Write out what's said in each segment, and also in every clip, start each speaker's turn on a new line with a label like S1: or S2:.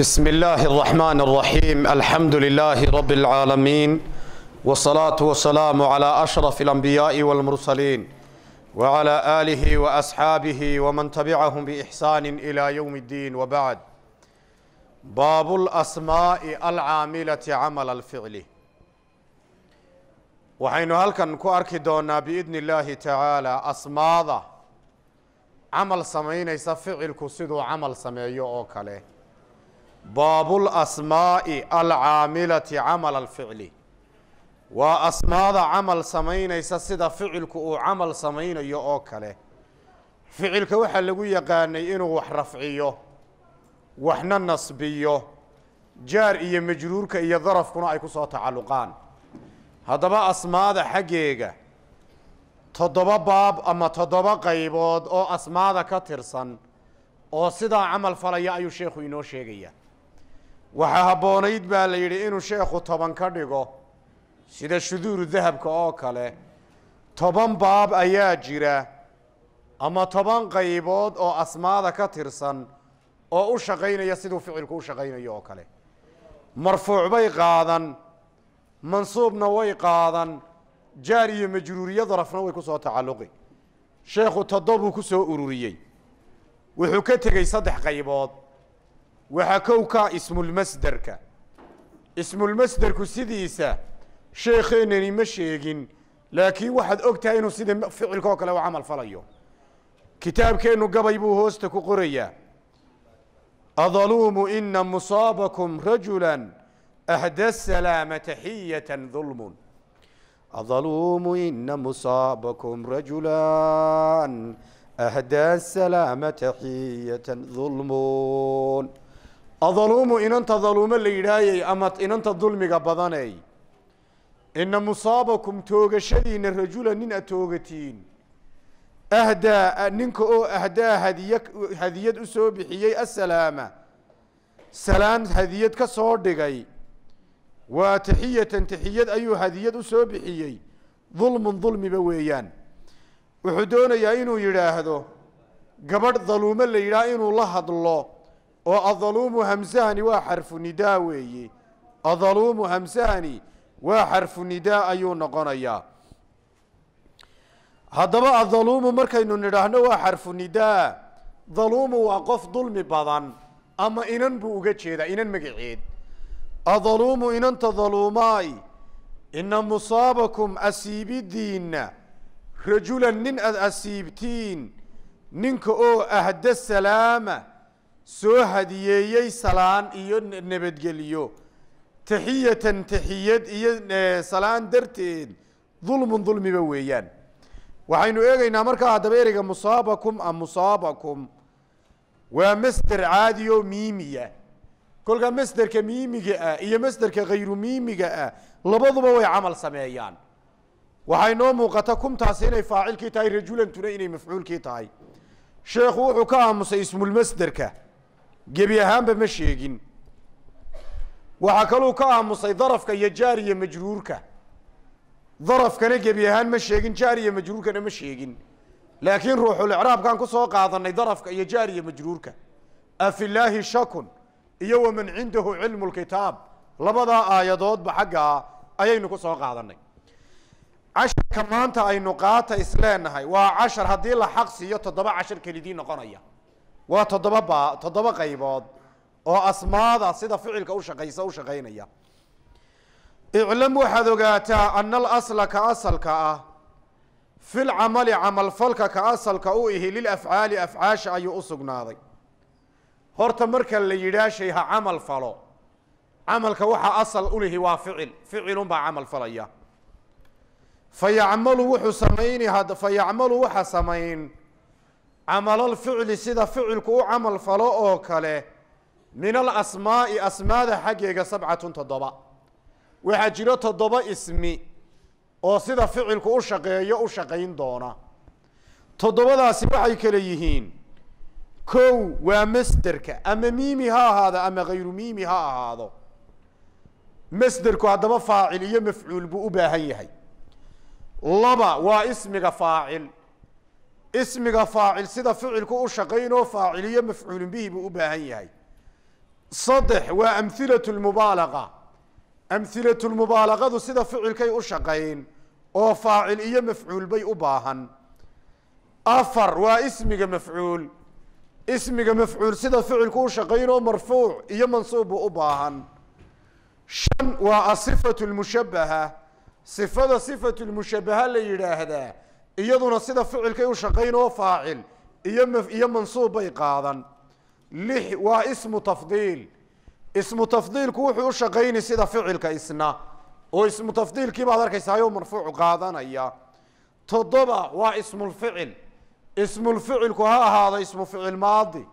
S1: بسم الله الرحمن الرحيم الحمد لله رب العالمين والصلاة والسلام على أشرف الأنبياء والمرسلين وعلى آله وأصحابه ومن تبعهم بإحسان إلى يوم الدين وبعد باب الأسماء العاملة عمل الفعل وحين هل كان arki doonaa بإذن الله تعالى أسماء عمل samaynaysa ficilku siduu عمل sameeyo oo baabu lasmaa'i alcaamilati camal alficli waa asmaada camal samaynaysa sida ficilku uu camal samaynayo oo kale ficilka waxaa lagu yaqaanay inuu wax rafciyo waxna nasbiyo jaar iyo majruurka iyo darafkuna ay ku soo tacalluqaan haddaba asmaada xaggeega toddoba baab ama toddoba qaybood oo asmaada ka tirsan oo sidaa camal falaya ayuu sheekhu inoo sheegayaa waxaa habboonayd baa la yidhi inuu sheekhu toban ka dhigo sida shuduuru dahabka oo kale toban baab ayaa jira ama toban qaybood oo asmaada ka tirsan oo u shaqaynaya siduu ficilku u shaqaynayo oo kale marfuuc bay qaadan mansuubna way qaadan jaar iyo majruuriya darafna way ku soo tacalluqi sheekhu toddobuu ku soo ururiyey wuxuu ka tegey saddex qaybood وحكوك اسم المصدر اسم المصدر كسيديسا شيخين اني مشيقين لكن واحد اوكتاينو سيدي فعل كوكا لو عمل فليو كتاب كينو قبيبو هوستك قرية أظلوم إن مصابكم رجلا أهدى السلام تحية ظلم أظلوم إن مصابكم رجلا أهدى السلام تحية ظلم adaluumu inanta daluumo la yidhaahayey ama inanta dulmiga badanay ina musaabakum toogashadiina rajula nin ad toogatiin ahdaa ninka oo ahdaa hadiya hadiyad u soo bixiyey asalaama salaan hadiyad ka soo dhigay waa taxiyatan taxiyad ayuu hadiyad u soo bixiyey dulmun dulmiba weeyaan wuxuu doonayaa inuu yidhaahdo gabadh daluumo la yidhaah inuu la hadlo oo adaluumu hamsahani waa xarfu nidaa weeye adaluumu hamsahani waa xarfu nidaa ayuu noqonayaa haddaba adhaluumu markaynu nidhaahno waa xarfu nidaa daluumu waa qof dulmi badan ama inan buu uga jeedaa inan magaceed adhaluumu inanta dhaluumaay ina musaabakum asiibidiinna rajulan nin aad asiibtiin ninka oo ahda salaama soo hadiyeeyey salaan iyo nabadgelyo taxiyatan taxiyad iyo e, salaan darteed dulmun dulmiba weeyaan waxaynu eegeynaa markaa haddaba ereyga musaabakum am musaabakum waa masder caadi oo miimiya kolkaa masderka miimiga ah iyo masderka khayru miimiga ah labaduba way camal sameeyaan waxay noo muuqata kumtaasi inay faacilkii tahay rajulantuna inay mafcuulkii tahay sheekhu wuxuu ka aamusay ismulmasderka gebi ahaanba ma sheegin waxaa kaluu ka aamusay darafka iyo jaariya majruurka darafkana gebi ahaan ma sheegin jaariya majruurkana ma sheegin laakiin ruuxulicraabkaan ku soo qaadanay darafka iyo jaariya majruurka afilaahi shakun iyo waman cindahu cilmu lkitaab labadaa aayadoodba xaggaa ayaynu ku soo qaadanay casharka maanta aynu qaata isleenahay waa cashar haddii la xaq siiyo toddoba cashar kelidii noqonaya waa toddoba ba toddoba qaybood oo asmaada sida ficilka ushaqaysa ushaqaynaya iclam waxaad ogaataa ana alasla ka asalka ah fi lcamali camalfalka ka asalka u ihi lilafcaali afcaasha ayuu u sugnaaday horta marka la yidhaa shay ha camal falo camalka waxaa asal ulihi waa ficil ficilunbaa camal falaya fa yacmalu wuxuu samayni fa waxa samayn camalalficli sida ficilku u camal falo oo kale min alasmaai asmaada xaggeega sabcatun toddoba waxaa jiro toddoba ismi oo sida ficilku u shaqeeyo u shaqayn doona toddobadaasi waxay kale yihiin kow waa masderka ama miimi ha ahaado ama hayru miimi ha ahaado masderku haddaba faacil iyo mafcuul buu u baahan yahay laba waa ismiga faacil ismiga faacil sida ficilku u shaqaynoo faaciliyo mafcuulin bihi buu u baahan yahay saddex waa amhilat lmubaalaqa amhilatu lmubaalaqadu sida ficilkay u shaqayn oo faacil iyo mafcuul bay u baahan afar waa ismiga mafcuul ismiga mafcuul sida ficilku u shaqaynoo marfuuc iyo mansuub buu u baahan shan waa asifatu lmushabaha sifada sifatu lmushabaha la yidhaahdaa iyaduna sida ficilkay u shaqayn oo faacil iyo iyo mansuub bay qaadan lix waa ismu tafdiil ismu tafdiilku wuxuu u shaqayni sida ficilka isna oo ismu tafdiilkii baad arkaysaa arkaysaayoo marfuuc qaadanaya toddoba waa ismulficil ismulficilku ha ahaada ismu ficil maadi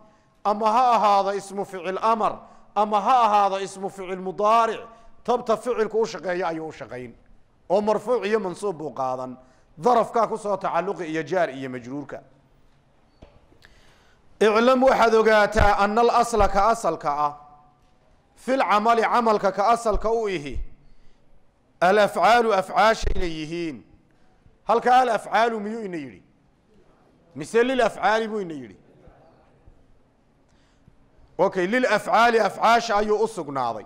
S1: ama ha ahaada ismu ficil amar ama ha ahaada ismu ficil mudaaric tabta ficilku u shaqeeya ayuu u shaqayn oo marfuuc iyo mansuub buu qaadan darafkaa ku soo tacaluqi iyo jaar iyo majruurka iclam waxaad ogaataa ana alasla ka asalka ah fi lcamali camalka ka asalka u ihi alafcaalu afcaasha inay yihiin halka alafcaalu miyuu ina yidhi mise lilafcaali buu ina yidhi okay lilafcaali afcaasha ayuu u sugnaaday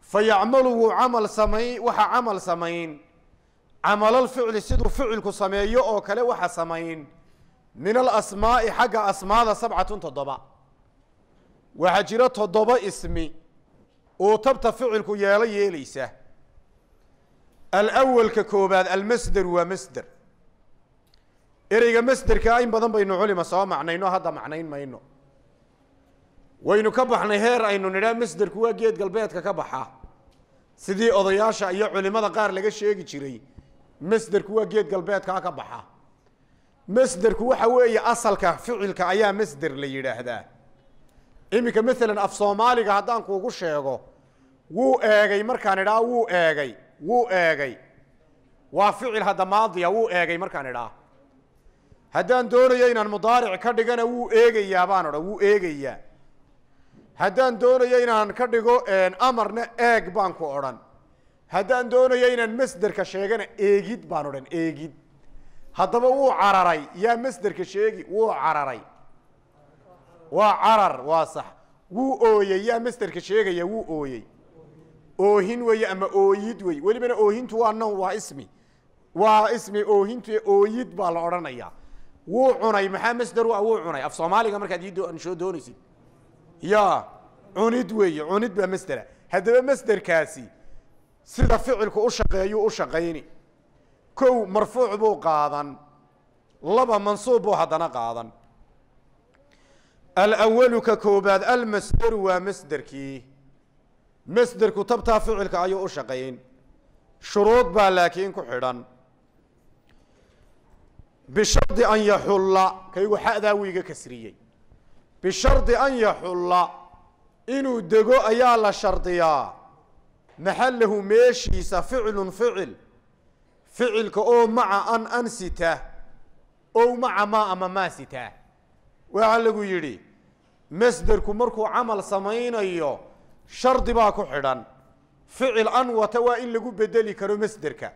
S1: fa yacmalu wuu camal samay waxaa camal samayn camalal ficli siduu ficilku sameeyo oo kale waxa samayn min alasmaai xagga asmaada sabcatun toddoba waxaa jiro toddoba ismi oo tabta ficilku yeelo yeelaysa alawalka koobaad almasder waa masder ereyga masderka ah, in badan baynu culima soo macnayno hadda macnayn mayno waynu ka baxnay heer aynu nidhaa masderku waa geed galbeedka ka baxa sidii odayaasha iyo culimada qaar laga sheegi jiray masderku waa geed galbeedkaa ka baxa masderku waxa weeye asalka ficilka ayaa masder la yidhaahdaa iminka maalan af soomaaliga haddaan kuugu sheego wuu eegay markaan idhaa wuu eegay wuu eegay waa ficil hadda maadiya wuu eegay markaan idhaa haddaan doonayo inaan mudaaric ka dhigana wuu eegayaa baan odhan wuu eegayaa haddaan doonayo inaan ka dhigo amarna eeg baan ku odhan haddaan doonayo inaan masderka sheegana eegid baan odhan eegid haddaba wuu cararay yaa masderka sheegi wuu cararay waa carar waa sax wuu ooyey yaa masderka sheegaya wuu ooyey oohin weye ama ooyid wey welibana oohintu waa nown waa ismi waa ismi oohintu ooyid baa la odhanayaa wuu cunay maxaa masder u ah wuu cunay af soomaaliga markaad ii ansho doonaysid yaa cunid weeye cunid baa masdera haddaba masderkaasi sida ficilku u shaqeeyuu u shaqayni kow marfuuc buu qaadan laba mansuub buu haddana qaadan alwalu ka koobaad almasderu waa masderkii masderku tabtaa ficilka ayuu u shaqayn shuruud baa laakiin ku xidhan bishardi an yaxulla kaygu xadaa wiiga kasriyey bishardi an yaxulla inuu dego ayaa la shardiyaa maxallahu meeshiisa ficlun ficil ficilka oo maca an an sita ow maca maa ama maa sitaa waxaa lagu yidhi masderku markuu camal samaynayo shardi baa ku xidhan ficil an wata waa in lagu bedeli karo masderka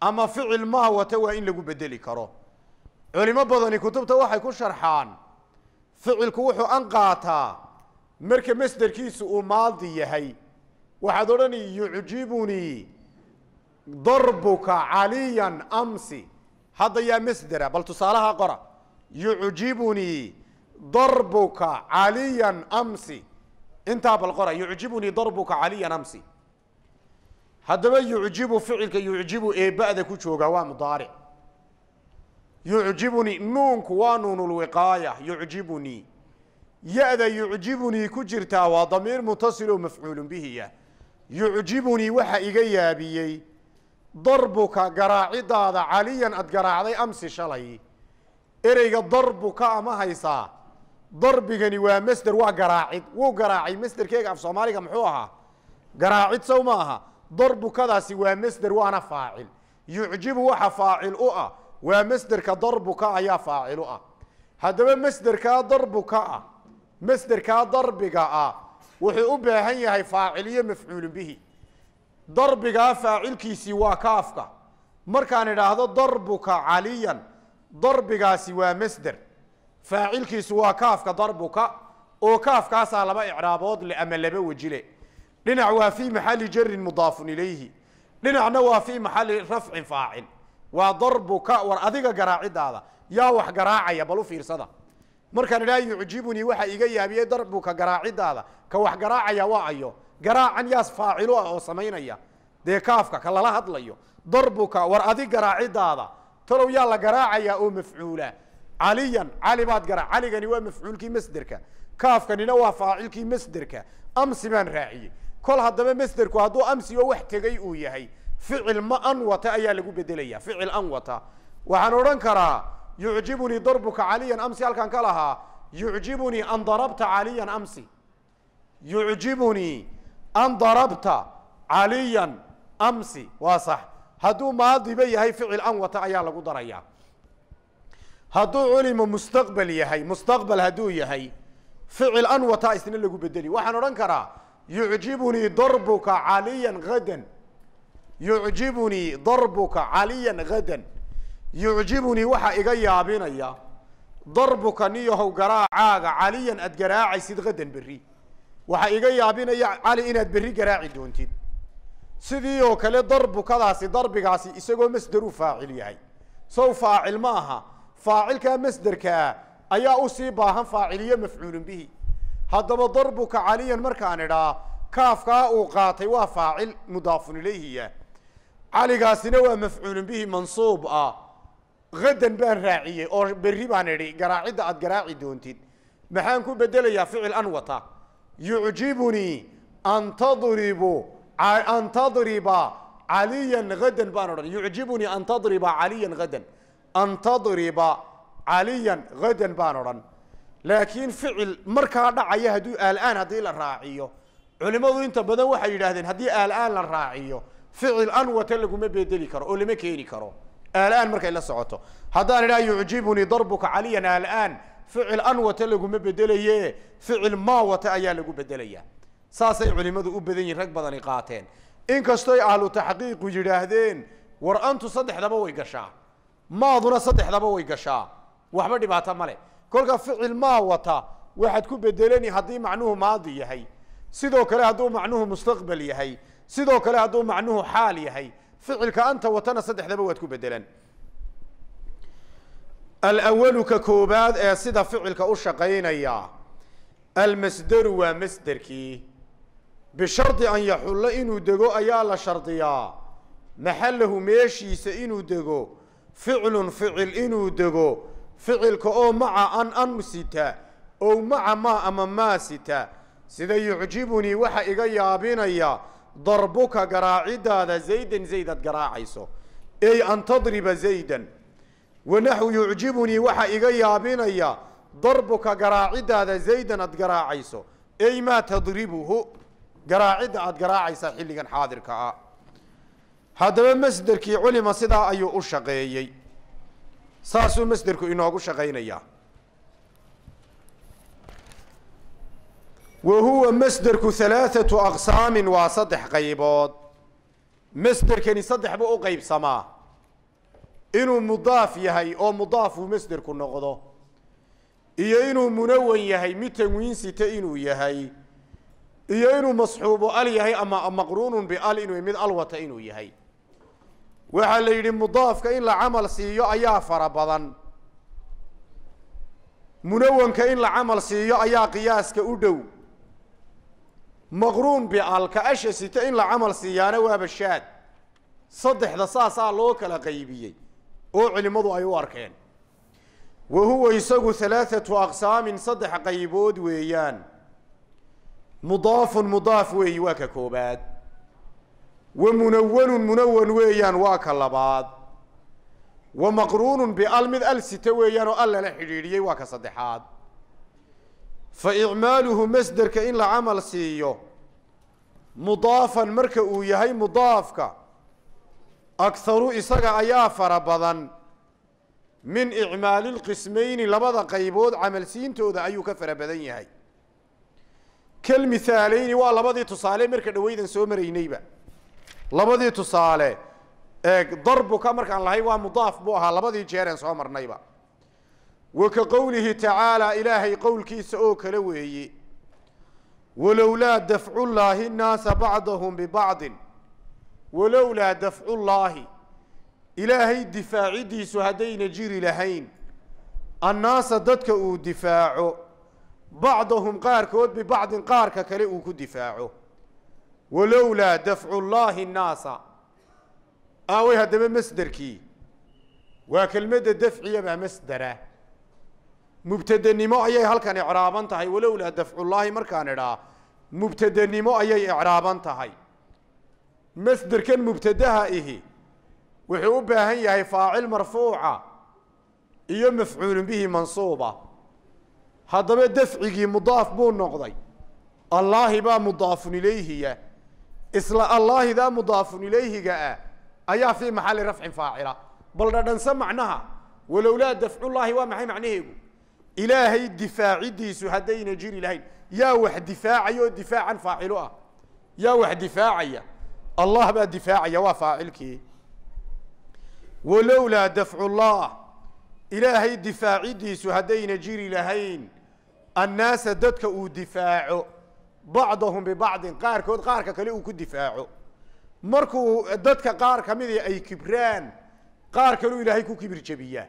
S1: ama ficil maa wata waa in lagu bedeli karo culimo badani kutubta waxay ku sharxaan ficilku wuxuu an qaataa marka masderkiisu uu maadi yahay waxaad odhani yucjibunii darbuka caliyan amsi hadda yaa masdera bal tusaalaha qora yucjibunii darbuka caliyan amsi intaa bal qora yucjibunii darbuka caliyan amsi haddaba yucjibu ficilka yucjibu ee ba'da ku joogaa waa mudaaric yucjibunii nuunku waa nuunulwiqaaya yucjibunii ya-da yucjibunii ku jirtaa waa damiir mutasil oo mafcuulu bihiya yucjibunii waxa iga yaabiyey darbuka garaacidaada caliyan aada garaacday amsi shalay ereyga darbuka ama haysaa darbigani waa masder waa garaacid wuu garaacay masderkeega af soomaaliga muxuu ahaa garaacid sow ma aha darbukadaasi waa masder waana faacil yucjibu waxa faacil u ah waa masderka darbuka ayaa faacil u ah haddaba masderkaa darbuka ah masderkaa darbiga ah wuxuu u baahan yahay faaciliyo mafcuulu bihi darbigaa faacilkiisii waa kaafka markaan idhaahdo darbuka caliyan darbigaasi waa masder faacilkiisu waa kaafka darbuka oo kaafkaasaa laba icraabood le ama laba wejile dhinac waa fii maxali jarin mudaafun ilayhi dhinacna waa fii maxali rafcin faacil waa darbuka war adiga garaacidaada yaa wax garaacaya bal u fiirsada markaan idhaa yucjibunii waxa iga yaabiyey darbuka garaacidaada ka wax garaacaya waa ayo garaacan yaas faacilu ah oo samaynaya dee kaafka ka lala hadlayo darbuka war adi garaacidaada talow yaa la garaacayaa oo mafcuula caliyan cali baad gara caligani waa mafcuulkii masderka kaafkanina waa faacilkii masderka amsi baan raaciyey kol haddaba masderku hadduu amsi wax tegey uu yahay ficil ma an ayaa lagu bedelaya ficil an waxaan odhan karaa yucjibunii darbuka caliyan amsi halkaan ka lahaa yucjibunii an darabta caliyan amsi yucjibunii an darabta caliyan amsi waa sax hadduu maadiba yahay ficil an wata ayaa lagu darayaa hadduu culima mustaqbal yahay mustaqbal hadduu yahay ficil an wata isna lagu bedeli waxaan odhan karaa yucjibunii darbuka caliyan hadan yucjibunii darbuka caliyan hadan yucjibunii waxaa iga yaabinaya darbuka niyahow garaacaaga caliyan aad garaacaysid qadan berri waxaa iga yaabinaya cali inaad berri garaaci doontid sidii oo kale darbukadaasi darbigaasi isagoo masder u faacil yahay sow faacil ma aha faacilkaa masderkaa ayaa usii baahan faaciliyo mafcuulun bihi haddaba darbuka caliyan markaan idhaa kaafkaa uu qaatay waa faacil mudaafun ilayhiya caligaasina waa mafcuulun bihi mansuub ah hadan baan raaciyey oo berri baan idhi garaacidda aad garaaci doontid maxaan ku bedelayaa ficil an wata yucjibunii an tadribu an tadriba caliyan hadan baan odhan yucjibunii an tadriba caliyan hadan an tadriba caliyan hadan baan odhan laakiin ficil markaa dhacaya hadduu aalaan haddii la raaciyo culimmadu inta badan waxay yidhaahdeen haddii aalaan la raaciyo ficil an wata laguma bedeli karo oo lama keeni karo alaan markay la socoto haddaan idhaha yucjibunii darbuka caliyan alaan ficil an wata laguma bedelaye ficil maa wata ayaa lagu bedelayaa saasay culimadu u badan yihin rag badani qaateen inkastoy ahlu taxqiiqu yidhaahdeen war antu saddexdaba way gashaa maaduna saddexdaba way gashaa waxba dhibaato ma leh kolka ficil maa wata waxaad ku bedelani haddii macnuhu maadi yahay sidoo kale hadduu macnuhu mustaqbal yahay sidoo kale hadduu macnuhu xaal yahay ficilka anta watana saddexdaba waad ku bedelan alawalu ka koobaad ee sida ficilka u shaqaynaya almasderu waa masderkii bishardi an yaxullo inuu dego ayaa la shardiyaa maxallahu meeshiisa inuu dego ficlun ficil inuu dego ficilka oo maca an an sita ow maca maa ama maa sita sida yucjibunii waxa iga yaabinaya darbuka garaacidaada zaydan zayd aad garaacayso ey an tadriba zaydan wanaxu yucjibunii waxaa iga yaabinaya darbuka garaacidaada zaydan aad garaacayso ay maa tadribuhu garaacidda aad garaacaysaa xilligan xaadirka ah haddaba masderkii culima sidaa ayuu u shaqeeyey saasuu masderku inoogu shaqaynayaa wahuwa masderku halaaatu aqsaamin waa saddex qaybood masderkani saddex saddexba u qaybsamaa inuu mudaaf yahay oo mudaafuu masderku noqdo iyo inuu munawan yahay mid tanwiin sita inuu yahay iyo inuu masxuubu al yahay ama maqruunun bial inuu mid alwata inuu yahay waxaa la yidhi mudaafka in la camal siiyo ayaa fara badan munawanka in la camal siiyo ayaa qiyaaska u dhow maqruun bialka asha sita in la camal siiyaana waaba shaad saddexda saasaa loo kala qaybiyey oo culimmadu ay u arkeen wa huwa isagu halaathatu aqsaamin saddex qaybood weeyaan mudaafun mudaaf weeyi waa ka koobaad wa munawanun munawan weeyaan waa ka labaad wa maqruunun bial mid al sita weeyaan oo allala xidhiidhiyey waa ka saddexaad fa icmaaluhu masderka in la camal siiyo mudaafan marka uu yahay mudaafka akharu isaga ayaa fara badan min icmaali lqismayni labada qaybood camalsiintooda ayuu ka fara badan yahay kal mihaaleyni waa labadii tusaale marka dhoweydan soo maraynayba labadii tusaale eeg darbuka markaan lahay waa mudaaf buu ahaa labadii jeereen soo marnayba wa ka qowlihi tacaalaa ilaahay qowlkiisa oo kale weeye walowlaa dafcullaahi nnaasa bacdahum bibacdin walowlaa dafcullaahi ilaahay difaacidiisu haddayna jiri lahayn annaasa dadka uu difaaco bacdahum qaarkood bibacdin qaarka kale uu ku difaaco walowlaa dafcullaahi nnaasa aaway haddaba masderkii waa kelmadda dafciyabaa masdera mubtadenimo ayay halkan icraaban tahay walowlaa dafcullaahi markaan idhaa mubtadenimo ayay icraaban tahay masderkan mubtadaha ihi wuxuu u baahan yahay faacil marfuuca iyo mafcuulun bihi mansuuba haddaba dafcigii mudaaf buu noqday allaahi baa mudaafun ilayhiya isla allaahidaa mudaafun ilayhiga ah ayaa fii maxalli rafcin faacila bal dhadhanse macnaha walowlaa dafcullaahi waa maxay macnaheegu ilaahay difaacidiisu haddayna jiri lahayn yaa wax difaacaya oo difaacan faacilo ah yaa wax difaacaya allah baa difaacaya waa faacilkii walowlaa dafcu llah ilaahay difaacidiisu haddayna jiri lahayn annaasa dadka uu difaaco bacdahum bibacdin qaarkood qaarka kale uu ku difaaco markuu dadka qaar ka midii ay kibraan qaar kaluu ilaahay ku kibir jebiyaa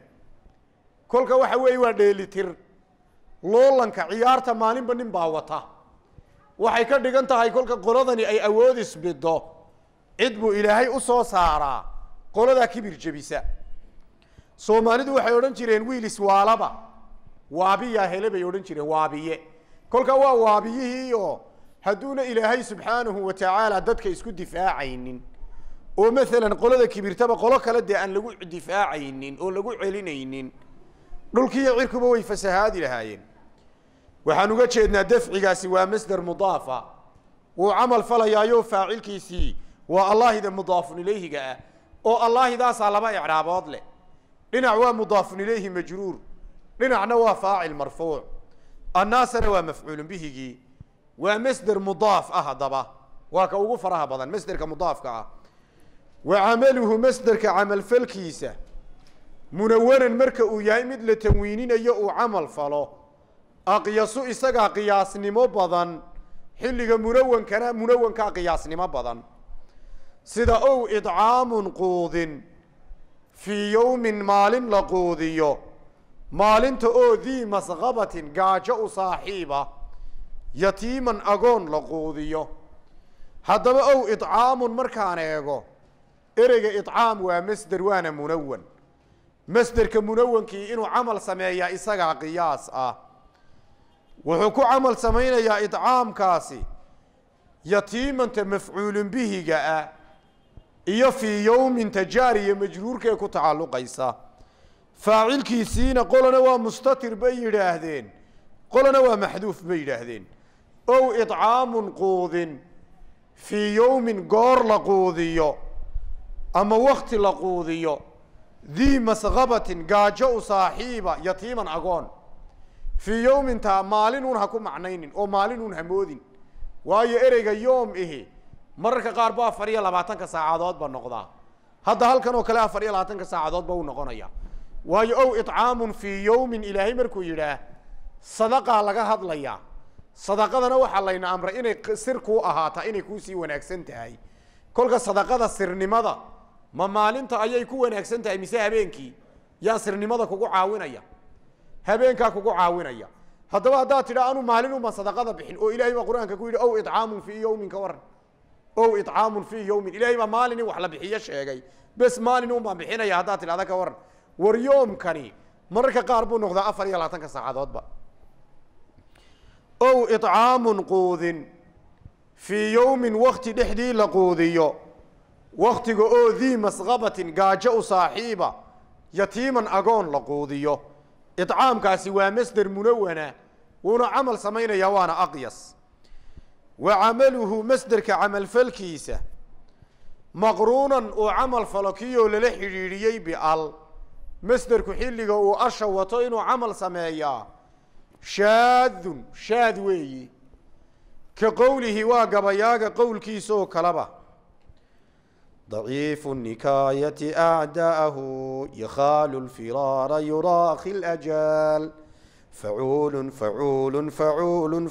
S1: kolka waxa weeye waa dheelitir loolanka ciyaarta maalinba nin baa wata waxay ka dhigan tahay kolka qoladani ay awood isbido cid buu ilaahay u soo saaraa qoladaa kibir jebisa soomaalidu waxay odhan jireen wiil iswaalaba waabiyaa hele bay odhan jireen waabiye kolka waa waabiyihiiyo hadduuna ilaahay subxaanahu wa tacaala dadka isku difaacaynin oo maalan qolada kibirtaba qolo kale dee aan lagu difaacaynin oo lagu celinaynin dhulkiiyo cirkuba way fasahaadi lahaayeen waxaan uga jeednaa dafcigaasi waa masder mudaafa wuu camal falayaayo faacilkiisii waa allaahida mudaafun ilayhiga ah oo allaahidaasaa laba icraabood leh dhinac waa mudaafun ilayhi majruur dhinacna waa faacil marfuuc annaasana waa mafcuulun bihigii waa masder mudaaf ah haddaba waa ka ugu faraha badan masderka mudaafka ah wa camaluhu masderka camalfalkiisa munawanan marka uu yahay mid la tanwiininayo uu camal falo aqyasu isagaa qiyaasnimo badan xilliga munawankana munawankaa qiyaasnimo badan sida ow idcaamun quudin fii yowmin maalin la quudiyo maalinta oo dii masqabatin gaajo u saaxiiba yatiiman agoon la quudiyo haddaba ow idcaamun markaan eego ereyga idcaam waa masder waana munawan masderka munawankii inuu camal sameeyaa isagaa qiyaas ah wuxuu ku camal samaynayaa idcaamkaasi yatiimanta mafcuulin bihiga ah iyo fii yowmin tajaariya majruurka ee ku tacalluqaysa faacilkiisiina qolana waa mustatir bay yidhaahdeen qolana waa maxduuf bay yidhaahdeen ow idcaamun quudin fii yowmin goor la quudiyo ama wakti la quudiyo dii masqabatin gaajo u saaxiiba yatiiman agoon fii yowmintaa maalin un ha ku macnaynin oo maalin un ha moodin waayo ereyga yoom ihi mararka qaar bu afar iyo labaatanka saacadoodba noqdaa hadda halkan oo kale afar iyo labaatanka saacadoodba uu noqonaya waayo ow icaamun fii yowmin ilaahay markuu yidhaah sadaqaa laga hadlayaa sadaqadana waxaa layna amray inay sir kuu ahaataa inay kuusii wanaagsan tahay kolka sadaqada sirnimada ma maalinta ayay ku wanaagsan tahay mise habeenkii yaa sirnimada kugu caawinaya habeenkaa kugu caawinaya haddaba haddaad tidha anu maalin uman sadaqada bixin oo ilahay baa qur-aanka ku yidhi ow icaamun fii yawmin ka waran ow icaamun fii yawmin ilaahay baa maalin in wax la bixiyo sheegay bes maalin un bixinaya haddaad tidhahda ka waran war yoomkani mararka qaar buu noqdaa afar iyo labaatanka saacadoodba ow icaamun quudin fii yawmin wakti dhexdii la quudiyo waktiga oo dii masqabatin gaajo u saaxiiba yatiiman agoon la quudiyo icaamkaasi waa masder munawana wuuna camal samaynayaa waana aqyas wa camaluhu masderka camal falkiisa maqruunan uu camal falo kiyoo lala xidhiidhiyey bial masderku xilliga uu asha wato inuu camal sameeyaa shaadun shaad weeyi ka qowlihi waa gabayaaga qowlkiisa oo kaleba ضعيف النكاية أعداءه يخال الفرار يراخي الأجال فعول فعول فعول فعول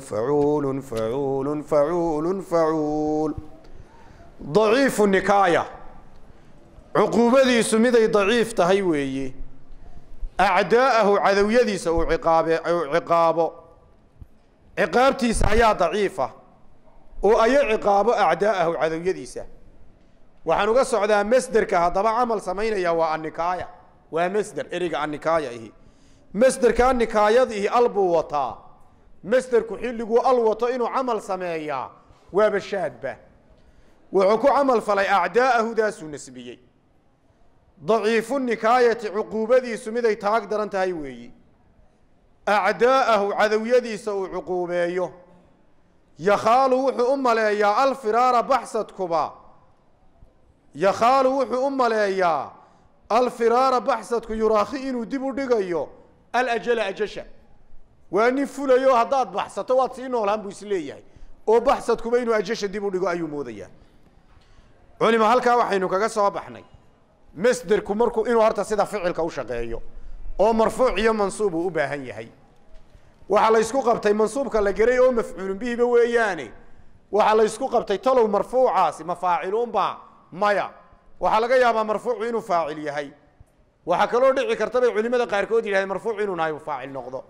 S1: فعول فعول فعول فعول ضعيف النكاية عقوبة ذي سمدي ضعيف تهيوي أعداءه عذويتي سو عقابه عقابه عقابتي سعيا ضعيفة وأي عقابه أعداءه يذي سعيا waxaan uga socdaa masderka haddaba camal samaynaya waa anikaaya waa masder eriga anikaaya ihi masderka nikaayada ihi al buu wataa masderku xilliguu al wato inuu camal sameeyaa waaba shaadba wuxuu ku camal falay acdaa'ahudaasuu nasbiyey daciifu nikaayati cuquubadiisu miday taag daran tahay weeyi acdaa'ahu cadowyadiisa uu cuquubeeyo yakhaalu wuxuu u maleeyaa alfiraara baxsadkuba yakhaalu wuxuu u maleeyaa alfiraara baxsadku yuraakhi inuu dib u dhigayo alajala ajasha waa nin fulayo haddaad baxsato waad sii noolaan buu isleeyahay oo baxsadkuba inuu ajasha dib u dhigo ayuu moodayaa culima halkaa waxaynu kaga soo baxnay masderku markuu inuu horta sida ficilka u shaqeeyo oo marfuuc iyo mansuub uu u baahan yahay waxaa la ysku qabtay mansuubka la gelay oo mafcuulun bihiba weeyaane waxaa la ysku qabtay talow marfuucaasi mafaaciluunbaa maya waxaa laga yaabaa marfuucu inuu faacil yahay waxaa kaloo dhici karta bay culimada qaarkood yidhahdeen marfuuc inuu naa'ibu faacil noqdo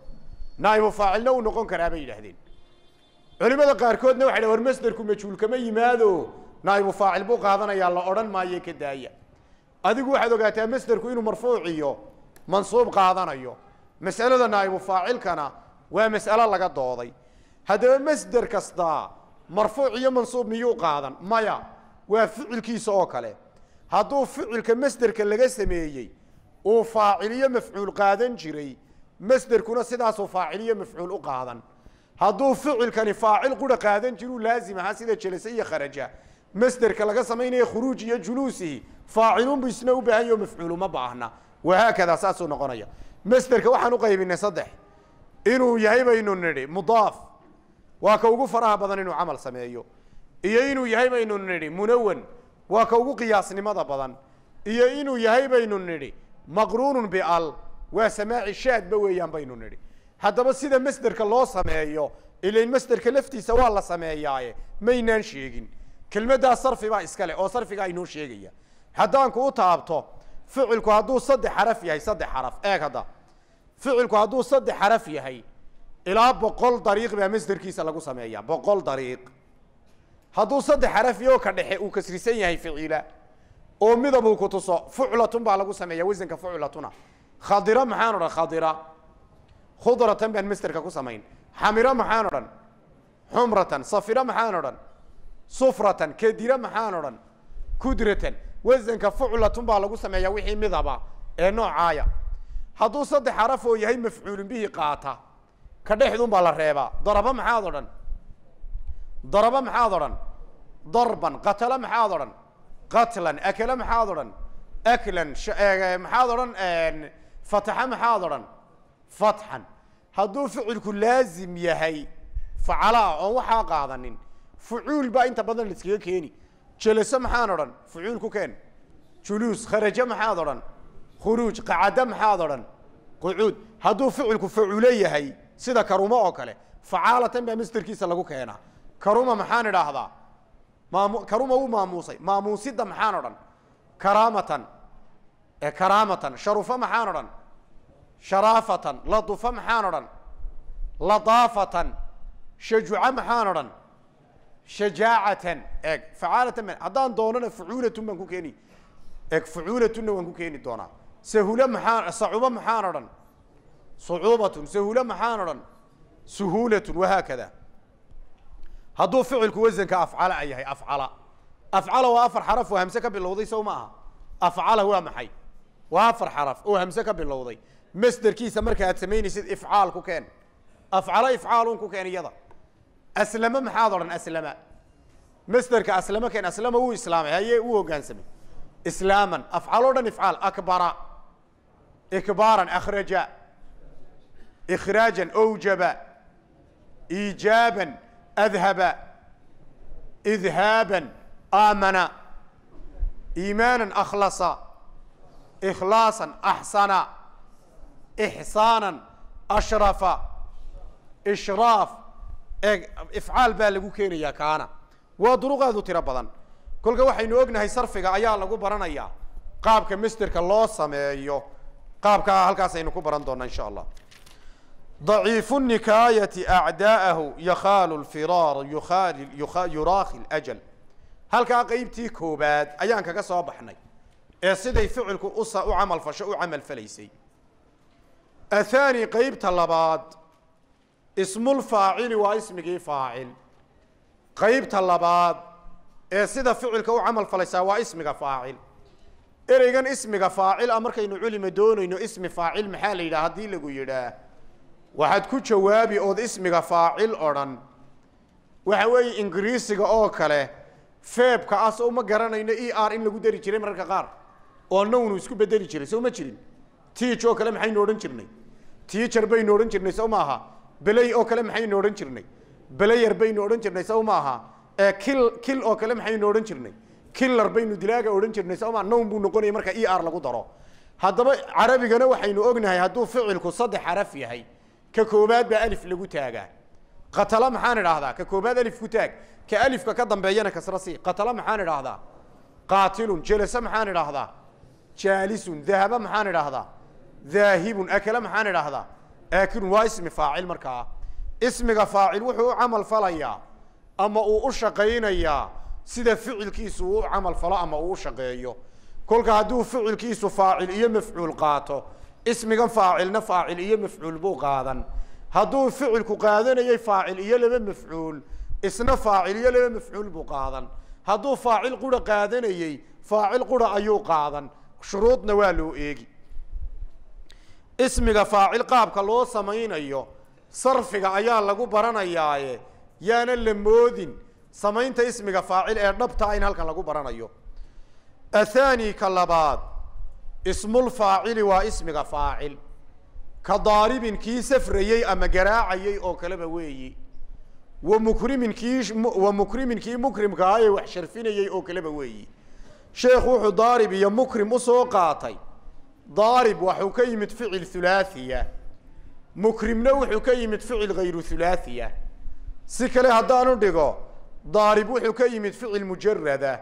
S1: naa'ibu faacilna uu noqon karaa bay yidhahdeen culimada qaarkoodna waxay dhahn war masderku majhuul kama yimaado naa'ibu faacil buu qaadanayaa la odhan maayo ka daaya adigu waxaad ogaataa masderku inuu marfuuciyo mansuub qaadanayo mas'alada naa'ibu faacilkana waa mas'alo laga dooday haddaba masder kastaa marfuuc iyo mansuub miyuu qaadan maya وفعلكيس أوكله هذا فعلك مصدر كل جسمي وفاعلية مفعول قادن جري مصدر كنا سدعة فاعلية مفعول قادن هذا فعل كان فاعل قد قادن جلو لازم هسيد جلسية خرجة مصدر كل جسمين خروج جلوسه فاعلون بيسنو به يوم مفعول ما بعهنا وهكذا ساسو نقرية مصدر كواحد نقيم نصدح إنه يهيب إنه ندي مضاف وهكذا وقف راه بدن إنه عمل سمي أيوه iyo inuu yahay baynu nidhi munawan waa ka ugu qiyaasnimada badan iyo inuu yahay baynu nidhi maqruunun bial waa samaaci shaadba weeyaan baynu nidhi haddaba sida masderka loo sameeyo ilain masderka laftiisa waa la sameeyaaye maynaan sheegin kelmaddaas sarfibaa leh oo sarfigaa inoo sheegaya haddaanku u taabto ficilku hadduu saddex xaraf yahay saddex xaraf eeg hadda ficilku hadduu saddex xaraf yahay ilaa boqol dariiq baa masderkiisa lagu sameeyaa boqol dariiq hadduu saddex xarafioo ka dhexe uu kasrisan yahay ficiila oo midabuu ku tuso fuclatun baa lagu sameeyaa wasanka fuclatuna khadira maxaan odhan khadira khudratan baan masterka ku samayn xamira maxaan odhan xumratan safiro maxaan odhan sufratan kedira maxaan odhan kudratan wasanka fuclatun baa lagu sameeyaa wixii midaba ee noocaaya hadduu saddex xaraf oo yahay mafcuulun bihi qaata ka dhexdun baa la reebaa daraba maxaad odhan daraba maxaad odhan darban qatala maxaad odhan qatlan akala maxaad odhan aklan eh, eh, maxaad odhan fataxa maxaad odhan fatxan hadduu ficilku laazim yahay facalaa ah, oo waxaa qaadanin fucuul baa inta badan laiskaga keeni jelaso maxaan odhan fucuul ku keen juluus kharajo maxaad odhan khuruuj qacado maxaad odhan qucuud hadduu ficilku facuulo yahay sida karumo oo kale facaalatan baa masderkiisa lagu keenaa كرومة محان راهذا كرومة هو موسي ماموسي ده محان ران كرامة إيه كرامة شرفة محان شرافة لطفة محان ران لطافة شجعة محان شجاعة اك إيه فعالة من هذا دون فعولة من كوكيني اك إيه فعولة من كوكيني دون سهولة محان صعوبة محان صعوبة سهولة محان سهولة وهكذا هدو فعل كوزن كأفعل أي هي أفعل أفعل وأفر حرف وهمسك باللوضي سو معها أفعل هو محي وأفر حرف وهمسك باللوضي مستر كيس أمريكا تسميني سيد إفعال كوكين أفعل إفعال كوكين يضا أسلم محاضرا أسلم مستر كأسلم كان أسلم هو إسلام هي هو جانسمي إسلاما أفعل ولا إفعال أكبر إكبارا أخرج إخراجا أوجب إيجابا adhaba idhaaban aamana iimaanan akhlasa ikhlaasan axsana ixsaanan ashrafa ishraaf e ifcaal baa lagu keenayaa kaana waa duruqeedu tiro badan kolka waxaynu ognahay sarfiga ayaa lagu baranayaa qaabka masterka loo sameeyo qaabkaa halkaas aynu ku baran doonaa insha allah ضعيiف النikاayaة أعdaaءahu ykhaal الفiraar yuraakhi الأjل halkaa qeybtii koobaad ayaan kaga soo baxnay ee siday ficilku u camalfasho u camalfalaysay ahaanي qeybta labaad ismulfaacili waa ismigii faacil qeybta labaad ee sida ficilka u camal falaysaa waa ismiga faacil ereygan ismiga faacila markaynu culima doonayno ismi faacil maxaa la yidhaha haddii lagu yidhaah waxaad ku jawaabi ood ismiga faacil odhan waxa weeye ingiriisiga oo kale feebka ah uma garanayno e r in lagu dari jiray mararka qaar oo nownu isku bedeli jiray so ma jirin tiij oo kale maxaynu odhan jirnay tiijar baynu odhan jirnay so maaha beley oo kale maxaynu odhan jirnay belayer baynu odhan jirnay so maaha kil kil oo kale maxaynu odhan jirnay killar baynu dilaaga odhan jirnay so maa nown buu noqonaya marka e r lagu daro haddaba carabigana waxaynu ognahay hadduu ficilku saddex xaraf yahay ka koobaad baa alif lagu taagaa qatala maxaan idhaahdaa ka koobaad alif ku taag ka alifka ka dambeeyana kasra si qatala maxaan idhaahdaa qaatilun jelase maxaan idhaahdaa jaalisun dahaba maxaan idhaahdaa daahibun akala maxaan idhaahdaa aakilun waa ismi faacil markaa ismiga faacil wuxuu u camal falayaa ama uu u shaqaynayaa sida ficilkiisu uu u camal falo ama uu u shaqeeyo kolka hadduu ficilkiisu faacil iyo mafcuul qaato ismigan faacilna faacil iyo mafcuul buu qaadan hadduu ficilku qaadanayay faacil iyo laba mafcuul isna faacil iyo laba mafcuul buu qaadan hadduu faacil qura qaadanayey faacil qura ayuu qaadan shuruudna waa loo eegi ismiga faacil qaabka loo samaynayo sarfiga ayaa lagu baranayaaye yaana la moodin samaynta ismiga faacil ee dhabtaa in halkan lagu baranayo athaani ka labaad ismulfaacili waa ismiga faacil ka daaribin kii safrayey ama garaacayey oo kaleba weeyi wa mukrimin kii wa mukrimin kii mukrimka ahee wax sharfinayey oo kaleba weeyi sheekh wuxuu daarib iyo mukrim usoo qaatay daarib waxuu ka yimid ficil hulaahiya mukrimna wuxuu ka yimid ficil kayru hulaahiya si kale haddaanu dhigo daarib wuxuu ka yimid ficil mujarada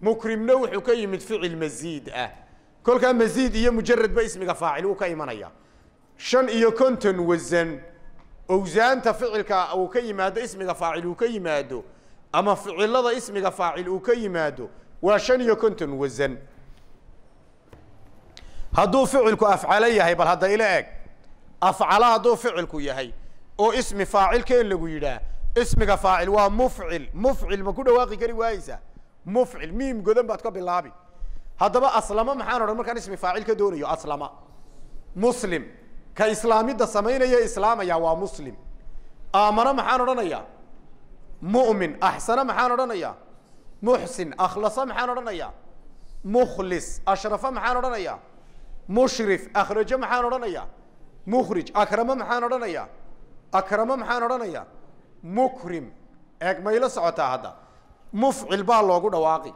S1: mukrimna wuxuu ka yimid ficil masiid ah kolkaa masiid iyo mujaradba ismiga faacil uu ka imanaya shan iyo konton wasan owsaanta ficilka uu ka yimaado ismiga faacil uu ka yimaado ama ficilada ismiga faacil uu ka yimaado waa shan iyo konton wasan hadduu ficilku afcalo yahay bal hadda ila eg afcalo hadduu ficilku yahay oo ismi faacil keen lagu yidhaah ismiga faacil waa mufcil mufcil ma ku dhawaaqi kari waayeysa mufcil miim godan baad ka bilaabi haddaba aslama maxaan odhan markaan ismi faacil ka doonayo aslama muslim ka islaamidda samaynaya islaamayaa waa muslim aamana maxaan odhanayaa mu'min axsana maxaan odhanayaa muxsin akhlasa maxaan odhanayaa mukhlis ashrafa maxaan odhanayaa mushrif akhrajo maxaan odhanayaa mukhrij akrama maxaan odhanayaa akrama maxaan odhanayaa mukrim eeg mayla socotaa hadda mufcil baa loogu dhawaaqi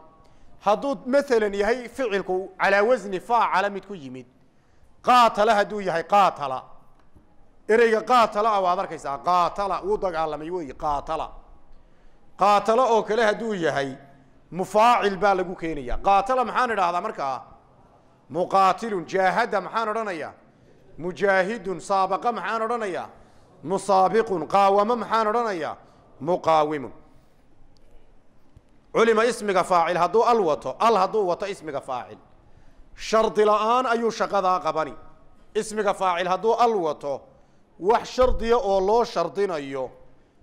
S1: hadduu maalan yahay ficilku calaa wasni faacala mid ku yimid qaatala hadduu yahay qaatala ereyga qaatala ah waad arkaysaa qaatala wuu dagaalamay wey qaatala qaatala oo kale hadduu yahay mufaacil baa lagu keenaya qaatala maxaan idhaahdaa markaa muqaatilun jaahada maxaan odhanayaa mujaahidun saabaqa maxaan odhanayaa musaabiqun qaawamo maxaan odhanayaa muqaawimun culima ismiga faacil hadduu al wato al hadduu wato ismiga faacil shardi la-aan ayuu shaqadaa qabani ismiga faacil hadduu al wato wax shardiya oo loo shardinayo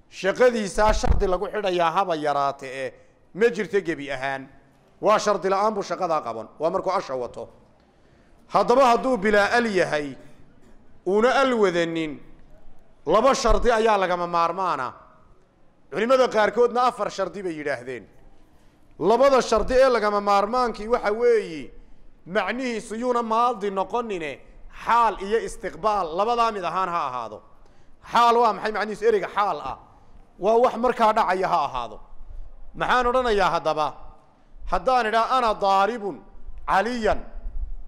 S1: shaqadiisaa shardi lagu xidhayaa haba yaraate e ma jirto gebi ahaan waa shardi la-aan buu shaqadaa qaban waa markuu asha wato haddaba hadduu bilaa al yahay uuna al wadanin laba shardi ayaa lagama maarmaana culimmada qaarkoodna afar shardi bay yidhaahdeen labada shardi ee lagama maarmaankii waxa weeye macnihiisu yuuna maadi noqonine xaal iyo istiqbaal labadaa mid ahaan ha ahaado xaal waa maxay macnihiisu ereyga xaal ah waa wax markaa dhacaya ha ahaado maxaan odhanayaa haddaba haddaan idhaa ana daaribun caliyan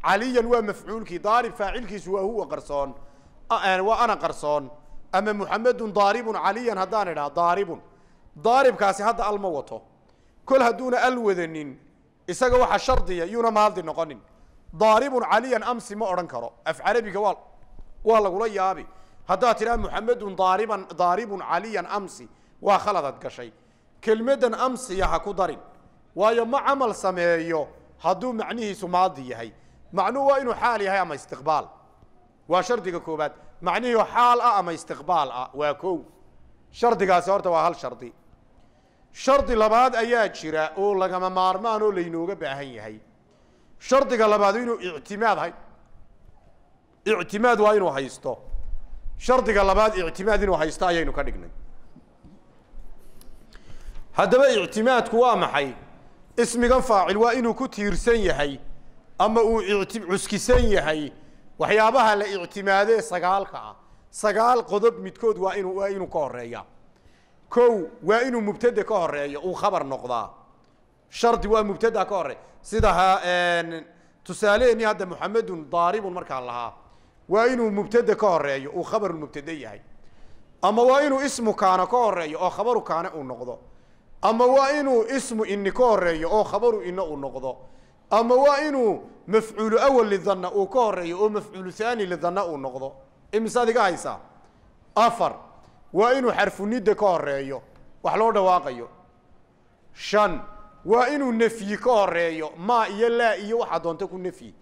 S1: caliyan waa mafcuulkii daarib faacilkiisu waa huwa qarsoon waa ana qarsoon ama muxamedun daaribun caliyan haddaan idhaa daaribun daaribkaasi hadda alma wato كل هدون الوذنين إساقا واحا شرطية يونا مال دي نقنين ضارب عليا أمس ما أرنكرو أفعالي بك وال والله قولي يا أبي هدا ترى محمد ضارب ضارب عليا أمس وخلطت كشي كلمة أمس يا هكو دارين ويا ما عمل سمييو هدو معنيه سو مال دي هي معنوه وينو حالي هي أما استقبال وشرطي كوبات معنيه حال أما استقبال أ. وكو شرطي كاسورتا وهل شرطي shardi labaad ayaa jira oo lagama maarmaan oo laynooga baahan yahay shardiga labaad inuu ictimaad hay ictimaad waa inuu haysto shardiga labaad ictimaad inuu haysto ayaynu ka dhignay haddaba ictimaadku waa maxay ismigan faacil waa inuu ku tiirsan yahay ama uu iti cuskisan yahay waxyaabaha la ictimaadee sagaalka ah sagaal qodob midkood waa inu waa inuu ka horeeya o waa inuu mubtade ka horeeyo uu khabar noqdaa shardi waa mubtada ka horeey sida tusaaleeni hadda muxamedun daaribun markaan lahaa waa inuu mubtade ka horeeyo uu khabarulmubtade yahay ama waa inuu ismu kaana ka horeeyo oo khabaru kaane uu noqdo ama waa inuu ismu ini ka horeeyo oo khabaru ino uu noqdo ama waa inuu mafcuulu awal lidanna uu ka horeeyo oo mafcuulu haani lidanna uu noqdo imisaad iga haysaa afar waa inuu xarfunidda ka horeeyo wax loo dhawaaqayo shan waa inuu nefyi ka horeeyo maa iyo laa iyo waxaa doonta ku nefyi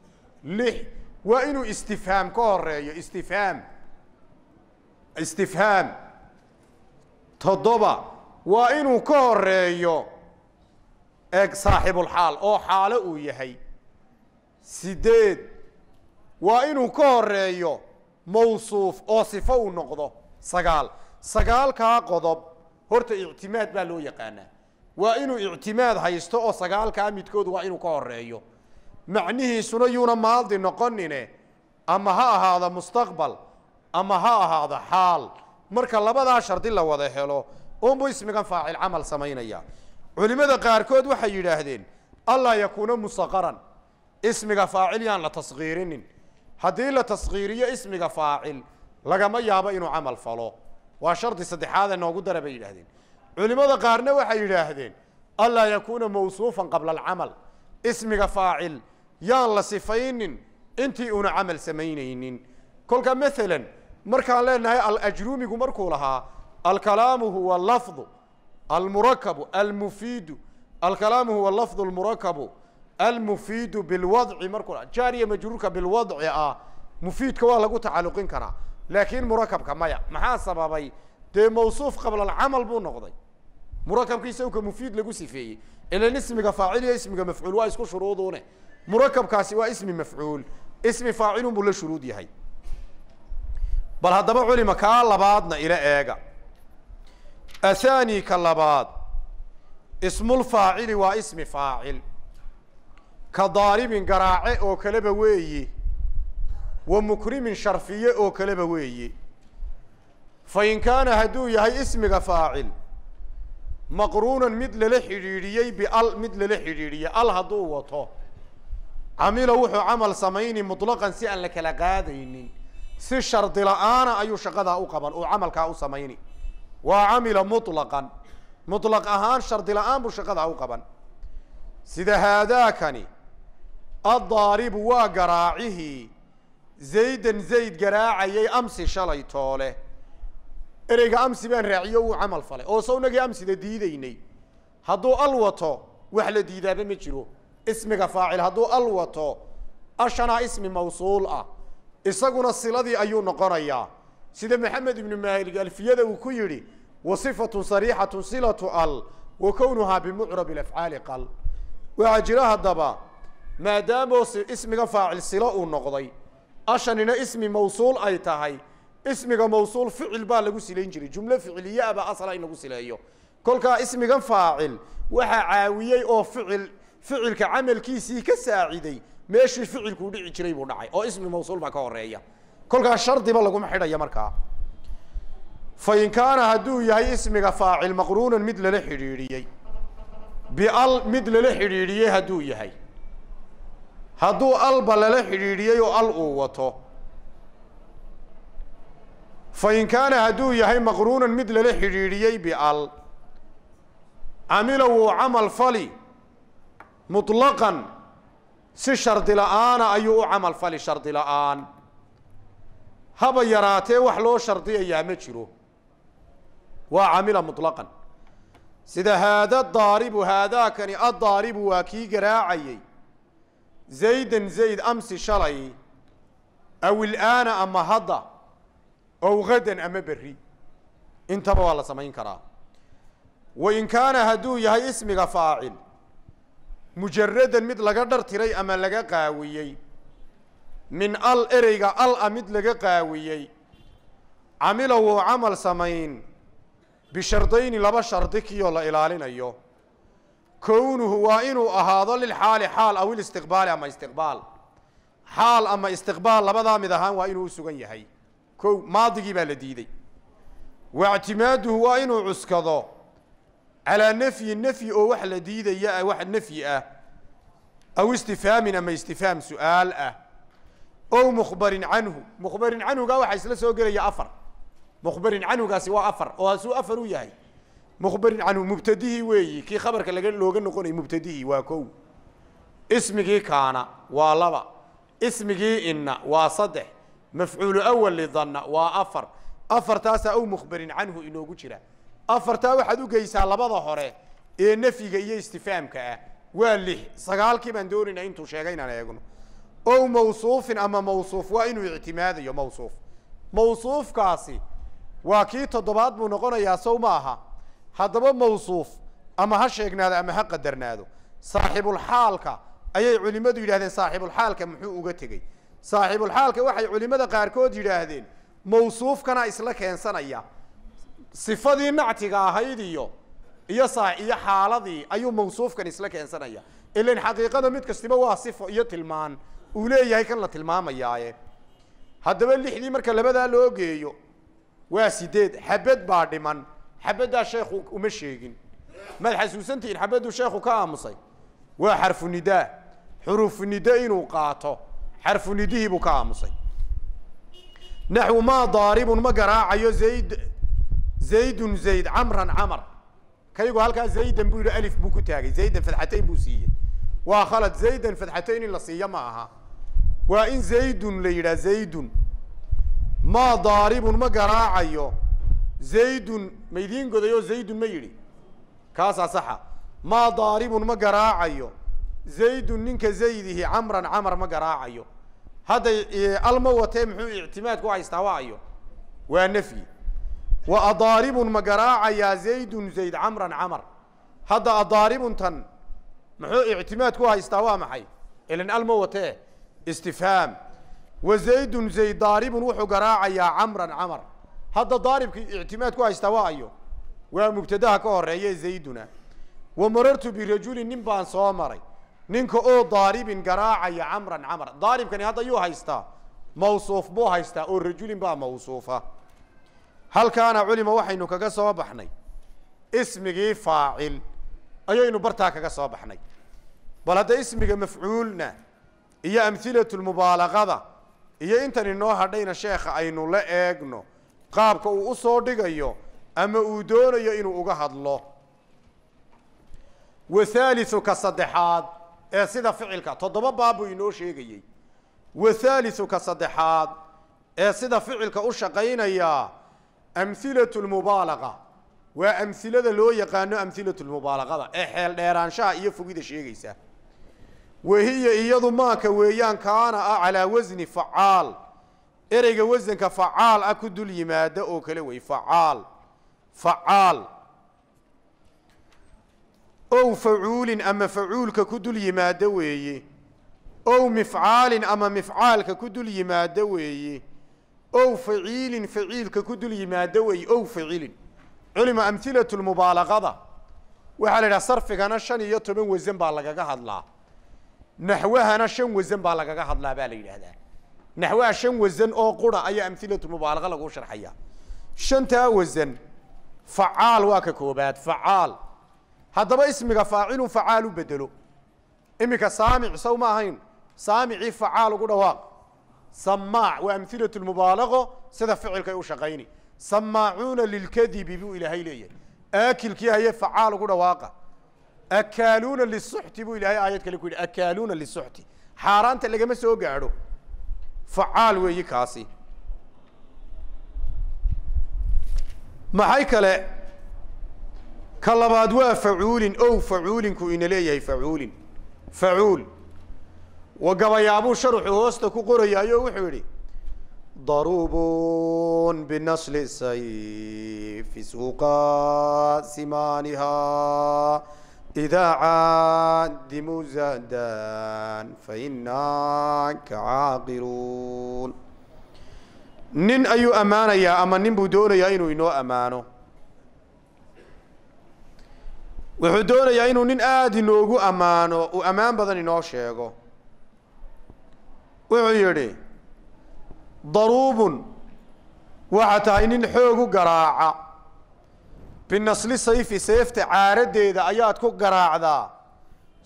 S1: lix waa inuu istifhaam ka horeeyo istifhaam istifhaam toddoba waa inuu ka horeeyo eeg saaxibulxaal oo xaalo uu yahay sideed waa inuu ka horeeyo mawsuuf oo sifo uu noqdo sagaal سجال كا قضب هرت اعتماد بالو يقانا وإنو اعتماد هيستو سجال كا متكود وإنو كاريو معنيه سنيون مال دي نقنين أما ها هذا مستقبل أما ها هذا حال مركا لبدا شرط الله وضحيلو أم بو اسمي فاعل عمل سمين يا علماء قار كود وحي الهدين الله يكون مستقرا اسمك فاعل يان تصغيرين هذه لتصغيرية اسمك فاعل لقم يابا إنو عمل فلو waa shardi saddexaada noogu dara bay yidhaahdeen culimada qaarna waxay yidhaahdeen anlaa yakuuna mawsuufan qabla alcamal ismiga faacil yaan la sifaynin intii una camal samaynaynin kolka maalan markaan leenahay alajrumigu markuu lahaa alkalaamu huwa lafdu almurakabu almufiidu alkalaamu huwa lafdu almurakabu almufiidu bilwadci markuu jaariya majruurka bilwadci ah mufiidka waa lagu tacaluqin karaa laakiin murakabka maya maxaa sababay dee mawsuuf qabla alcamal buu noqday murakabka isawka mufiid lagu sifeeyey ilan ismiga faacil iyo ismiga mafcuul waa isku shuruuduune murakabkaasi waa ismi mafcuul ismi faacilun buu la shuruud yahay bal haddaba culima kaa labaadna ila eega athani ka labaad ismulfaacili waa ismi faacil ka daaribin garaace oo kaleba weeyi wa mukrimin sharfiye oo kaleba weeye fa in kaana hadduu yahay ismiga faacil maqruunan mid lala xidhiidhiyey bial mid lala xidhiidhiyey al hadduu wato camila wuxuu camal samayni mutlaqan si aan la kala qaadaynin si shardi la-aana ayuu shaqadaa u qaban uu camalkaa u samayni waa camila mutlaqan mutlaq ahaan shardi la-aan buu shaqadaa u qaban sida haadaakani addaaribu waa garaacihii zaydan zayd garaacayay amsi shalay toole ereyga amsi baan raaciyo wuu camal falay oo so amsida diidaynay hadduu al wato wax la diidaaba ma jiro ismiga faacil hadduu al wato ashanaa ismi mawsuul ah isaguna siladii ayuu noqonayaa sida maxamed ibnu maalik alfiyada uu ku yidhi wa sifatun sariixatun silatu al wa kownuhaa bimucrab lafcaali qal waxaa jira haddaba maadaamoo ismiga faacil silo uu noqday ashanina ismi mawsuul ay tahay ismiga mawsuul ficil baa lagu silayn jiray jumlo ficiliyaa ah baa asala in lagu sileeyo kolkaa ismigan faacil waxaa caawiyey oo ficil ficilka camalkiisii ka saaciday meeshii ficilkuu dhici jiray buu dhacay oo ismi mawsuul baa ka horeeya kolkaa shardiba laguma xidhaya markaa fa in kaana hadduu yahay ismiga faacil maqruunan mid lala xidhiidhiyey bial mid lala xidhiidhiyey hadduu yahay hadduu alba lala xidhiidhiyey oo al uu wato fa in kaana hadduu yahay maqruunan mid lala xidhiidhiyey bial camila wuu camal fali muطlaqan si shardi la'aana ah ayuu u camal fali shardi la'aan haba yaraatee wax loo shardiyayaa ma jiro waa camila muطlaqan sida haada daaribu haadaakani addaaribu waa kii garaacayey zaydan zayd amsi shalay aw ilaana ama hadda ow hadan ama berri intaba waa la samayn karaa wain kaana hadduu yahay ismiga faacil mujaradan mid laga dhar tiray ama laga qaawiyey min al ereyga al a mid laga qaawiyey camila wuu camal samayn bishardayni laba shardi kioo la ilaalinayo kownuhu waa inuu ahaado lilxaali xaal aw ilistiqbaali ama istiqbaal xaal ama istiqbaal labadaa mid ahaan waa inuu usugan yahay ko maadigii baa la diiday wa waa inuu cuskado calaa nafyin nafyi oo wax la diidaya wax nafyi ah aw istifhaamin ama istifaam su-aal ah ow mukhbarin canhu mukhbarin canhugaa waxaa isla soo gelaya afar mukhbarin canhugaasi waa afar oo hasuu afar u yahay mukhbirin canhu mubtadihii weeyi kii khabarka laga looga noqonaya mubtadihii waa kow ismigii kaana waa laba ismigii inna waa saddex mafcuulu awal lidanna waa afar afartaasaa ow mukhbirin canhu inoogu jira afartaa waxaad u geysaa labada hore ee nafyiga iyo istifaamka ah waa lix sagaalkii baan doonayna intuu sheegay inaan eegno ow mawsuufin ama mawsuuf waa inuu ictimaadayo mawsuuf mawsuufkaasi waa kii toddobaad buu noqonayaa sow ma aha haddaba mawsuuf ama ha sheegnaado ama ha qadarnaado saaxibulxaalka ayay culimmadu yidhahdeen saaxibulxaalka muxuu uga tegey saaxibulxaalka waxay culimmada qaarkood yidhaahdeen mawsuufkana isla keensanaya sifadii nactiga ahayd iyo iyo iyo xaaladii ayuu mawsuufkan isla keensanaya ilan xaqiiqada mid kastiba waa sifo iyo tilmaan uu leeyahay kan la tilmaamayaaye haddaba lixdii marka labadaa loo geeyo waa sideed xabad baa dhiman حبدا شيخك وما ما مدح حبدا حبدو شيخك وحرف النداء حروف النداء وقاته حرف نديه بكامصي نحو ما ضارب ما قراعيو زيد زيد زيد عمرا عمر كيقول هلكا زيدا بو الف بوكو تاغي زيدا فتحتين بوسية وخلت زيدا فتحتين لصية معها وان زيد ليرا زيد ما ضارب ما قراعيو zaydun maidiin godayo zaydun ma yidhi kaasaa saxa maa daaribun ma garaacayo zaydun ninka zaydihi camran camar ma garaacayo hadday e, alma watee muxuu ictimaad ku haystaa waayo waa nafyi wa adaaribun ma garaacayaa zaydun zayd camran camar hadda adaaribun tan muxuu ku haystaa waa maxay ilan alma watee istifhaam wa zaydun zayd daaribun wuxuu garaacayaa camran camar hadda daaribkii ictimaad ku haystaa waa ayo waa mubtadaha ka horeeya zayduna wa marartu birajulin nin baan soo maray ninka oo daaribin garaacaya camran camra daaribkani hadda yuu haystaa mawsuuf buu haystaa oo rajulin baa mawsuufa halkaana culima waxaynu kaga soo baxnay ismigii faacil ayaynu bartaa kaga soo baxnay bal hadda ismiga mafcuulna iyo amhilatu amhilatulmubaalaqada iyo intan inoo hadhayna sheekha aynu la eegno qaabka uu u soo dhigayo ama uu doonayo inuu uga hadlo wa wahaaliuka saddexaad ee sida ficilka toddoba baabuu inoo sheegayey wahaaliuka saddexaad ee sida ficilka u shaqaynayaa amhilatu lmubaalaqa waa amhilada loo yaqaano amhilatu lmubaalaqada ee xeel dheeraanshaha iyo fogida sheegaysa wahiya iyadu maanka weeyaan kaana ah calaa wasni facaal ereyga wasanka facaal a ah ku dul yimaada oo kale wey facaal facaal ow facuulin ama facuulka ku dul yimaada weeye ow mifcaalin ama mifcaalka ku dul yimaada weeye ow faciilin faciilka ku dul yimaada weeye ow facilin culima amhilat lmubaalaqada waxaa la idhaha sarfigana shan iyo toban wasan baa lagaga hadlaa naxwahana shan wasan baa lagaga hadlaa baa la yidhaahdaa نحوها شن وزن أو قرى أي أمثلة المبالغة لغو شرحية شنتا وزن فعال واكا كوبات فعال هذا اسمك فاعل فعال بدلو إمك سامع سو ما هين سامع فعال قرواق سماع وأمثلة المبالغة سدى فعل كيو شقيني سماعون للكذب بو إلى هيلية آكل كي هي فعال قرواق أكالون للسحت بو إلى هي آيات كلكو أكالون للسحت حارانت اللي جمسوا قعدوا facaal weeyi kaasi maxay kale ka labaad waa facuulin ow facuulinku ina leeyahay facuulin facuul wa gabayaabuu sharuxu hoosta ku qorayaayo wuxuu yidhi daruubun binasli sayfi suuqa simaaniha إذا عادموا زادان فإناك nin ayuu ammaanayaa ama nin buu doonayaa inuu inoo ammaano wuxuu doonayaa inuu nin aada inoogu ammaano uu ammaan badan inoo sheego wuxuu yidhi daruubun waxaa tahay nin xoog u garaaca binasli sayfi seefta caaradeeda ayaad ku garaacdaa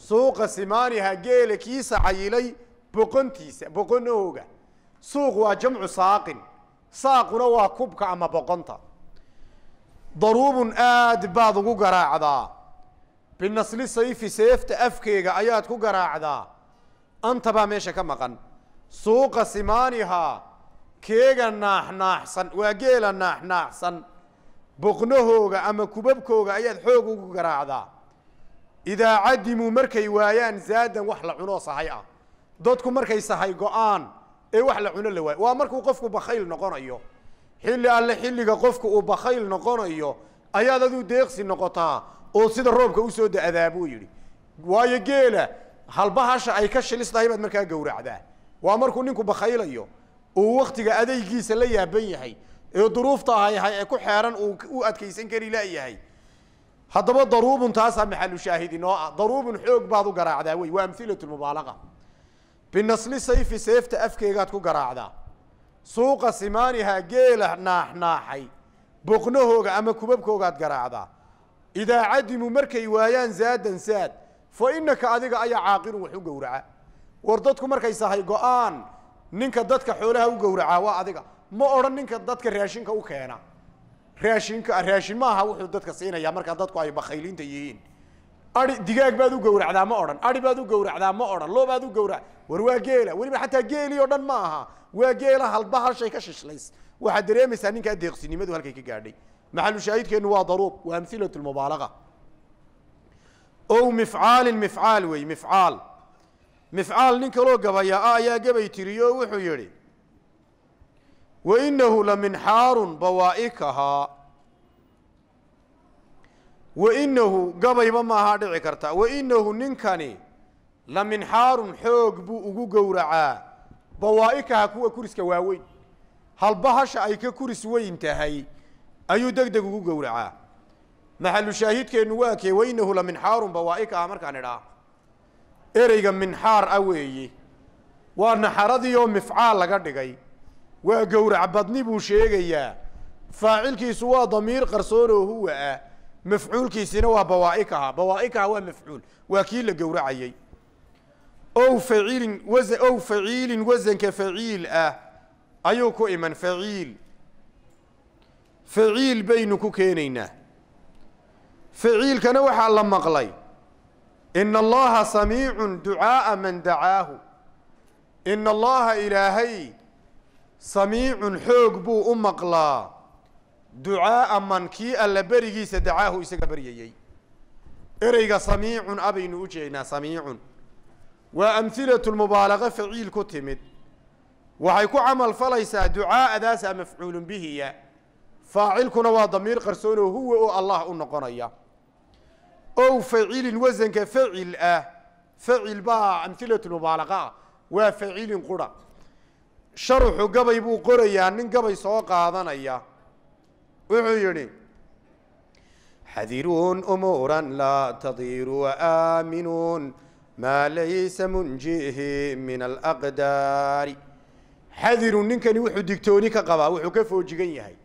S1: suuqa simaaniha geela kiisa cayilay boqontiisa boqonahooga suuq waa jamcu saaqin saaquna waa kubka ama boqonta daruubun aad baad ugu garaacdaa binasli sayfi seefta afkeega ayaad ku garaacdaa antabaa meesha ka maqan suuqa simaaniha keega naaxnaaxsan waa geela naaxnaaxsan boqnahooga ama kubabkooga ayaad xoog ugu garaacdaa idaa cadimuu markay waayaan zaadan wax la cunoo sahay ah dadku markay sahay go-aan ee wax la cuno la waayo waa markuu qofku bakhayl noqonayo xilli alle xilliga qofku uu bakhayl noqonayo ayaad aduu deeqsi noqotaa oo sida roobka usoo da-daa buu yidhi waayo geela halbahasha ay ka shilistahay baad markaa gowracdaa waa markuu ninku bakhaylayo uu wakhtiga adaygiisa la yaaban yahay ee duruufta hayhay ee ku xeeran uu u adkaysan kari layahay haddaba daruubun taasaa maxalushaahid inoo ah daruubun xoog baad u garaacdaa wey waa amhilatu mubaalaqa binasli sayfi seefta afkeegaad ku garaacdaa suuqa simaaniha geela naaxnaaxay boqnahooga ama kubabkoogaad garaacdaa idaa cadimu markay waayaan zaadan zaad fa inaka adiga ayaa caaqirun wax u gowraca war dadku markay sahay go-aan ninka dadka xoolaha u gowracaa waa adiga ma odhan ninka dadka raashinka u keena raashinka raashin maaha wuxuu dadka siinayaa markaa dadku ay bakhaylinta yihiin ai digaag baad u gawracdaa ma odhan ai baad u gawracdaa ma odhan loobaad u gawra war waa geela weliba xataa geeli o dhan ma aha waa geela halba halshay ka shishlays waxaad dareemaysaa ninkaa deeqsinimadu halkay ka gaadhay maxalu shaahidkeennu waa daruub waa amilat mubaalaga o mifcaalin mifcaal wey mifcaal mifcaal nin kaloo gabayaa ayaa gabay tiriyo wuxuu yihi wainahu la minxaarun bawaa'ikahaa wainahu gabayba maahaa dhici karta wainahu ninkani la minxaarun xoog buu ugu gowracaa bawaa'ikaha kuwa kuriska waaweyn halbahasha ay ka kuris weyn tahay ayuu deg deg ugu gowracaa maxalu shaahidkeennu waa kee wainahu minxaarun bawaa'ikaha markaan idhaa ereyga minxaar ah weeye waa naxaradii oo mifcaal laga dhigay waa gowrac badni buu sheegayaa faacilkiisu waa damiir qarsoon oo huwa ah mafcuulkiisina waa bawaaikaha bawaaikaha waa mafcuul waa kii la gowracayay ow faciilin wan ow faciilin wasanka faciil ah ayuu ku iman faciil faciil baynu ku keenaynaa faciilkana waxaa la maqlay ina allaha samiicun ducaaa man dacaahu ina allaha ilaahay سميع حوق بو أمقلا دعاء من كي اللبرجي سدعاه إسقبريجي إريجا سميع أبي نوجينا سميع وأمثلة المبالغة فعيل كتمت وحيكو عمل فليس دعاء داس مفعول به فاعل كنوا ضمير قرسونه هو أو الله النقرية أو فعيل وزن كفعيل أه فعل با أمثلة المبالغة وفعيل قرى sharuxu gabay buu qorayaa nin gabay soo qaadanaya wuxuu yidhi xadiruun umuuran laa tadiiru waaaminuun maa laysa munjihi min alaqdaari xadiru ninkani wuxuu digtooni ka qabaa wuxuu ka foojigan yahay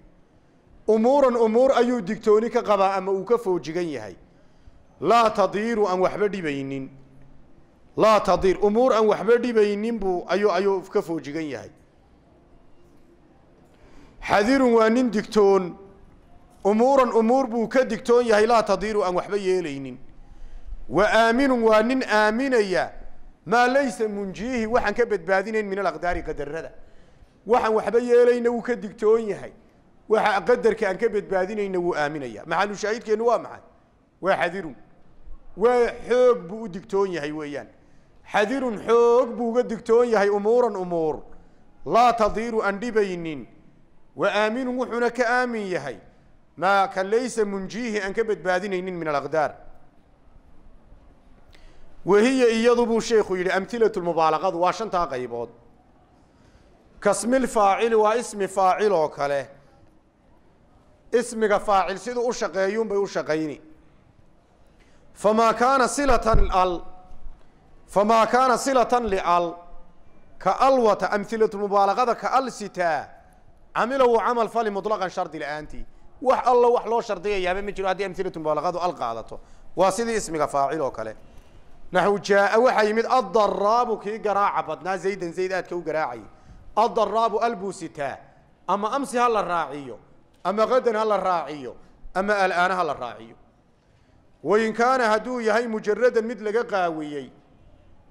S1: umuuran umuur ayuu digtooni ka qabaa ama uu ka foojigan yahay laa tadiiru aan waxba dhibaynin laa tadir umuur aan waxba dhibaynin buu ayuu ayuu ka foojigan yahay xadirun waa nin digtoon umuuran umuur buu ka digtoon yahay laa tadiiru aan waxba yeelaynin wa aaminun waa nin aaminaya maa laysa munjiihi waxaan ka badbaadinayn min alaqdaari qadarada waxaan waxba yeelayna wuu ka digtoon yahay waxa qadarka aan ka badbaadinayna wuu aaminaya maxalu shaahidkeennu waa maxay waa xadirun waa xoog buu u digtoon yahay weeyaan xadirun xoog buu uga digtoon yahay umuuran umuur laa tadiiru aan dhibaynin wa aaminu wuxuuna ka aamin yahay maa ka laysa munjiihi aan ka badbaadinaynin min alaqdaar wahiya iyadu buu sheikhu yidhi amhilatu mubaalaqadu waa shantaa qaybood kasmi kasmilfaacili waa ismi faacil oo kale ismiga faacil siduu u shaqeeyuun bay u shaqayni famaa kaana silatan al famaa kaana silatan lial ka alwata amhilatu mubaalaqada ka al sitaa camilow camal fali muطlaqan shardi la-aantii wax allo wax loo shardiyayaaba ma jiro haddii amilatu mubaalaqadu al qaadato waa sidii ismiga faacil oo kale naxw jaa waxaa yimid addaraabu kii garaaca badnaa zaydan zayd aadka u garaacay addaraabu albusitaa ama amsi ha la raaciyo ama qadan ha la raaciyo ama alaana ha la raaciyo wain kaana hadduu yahay mujaradan mid laga qaawiyey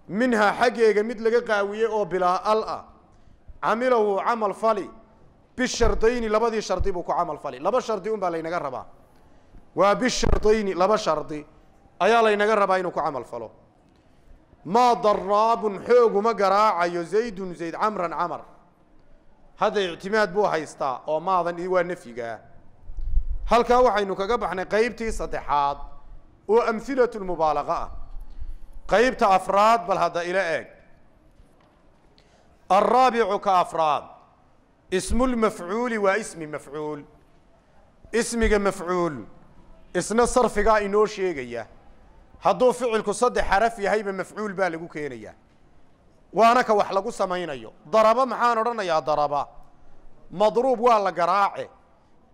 S1: minhaa xaggeega mid laga qaawiyey oo bilaa al ah camilahu camal fali bishardayni labadii shardi buu ku camal falay laba shardi unbaa laynaga rabaa waa bishardayni laba shardi ayaa laynaga rabaa inuu ku camal falo maa daraabun xooguma garaacayo zaydun zayd camran camar hadda ictimaad buu haystaa oo maadan waa nafyigaa halkaa waxaynu kaga baxnay qeybtii saddexaad oo amhilatu mubaalaqa ah qeybta afraad bal hadda ila eeg alraabicu ka afraad ismu lmafcuuli waa ismi mafcuul ismiga mafcuul isna sarfigaa inoo sheegaya hadduu ficilku saddex xaraf yahayba mafcuul baa lagu keenaya waana ka wax lagu samaynayo daraba maxaan odhanayaa daraba madruub waa la garaace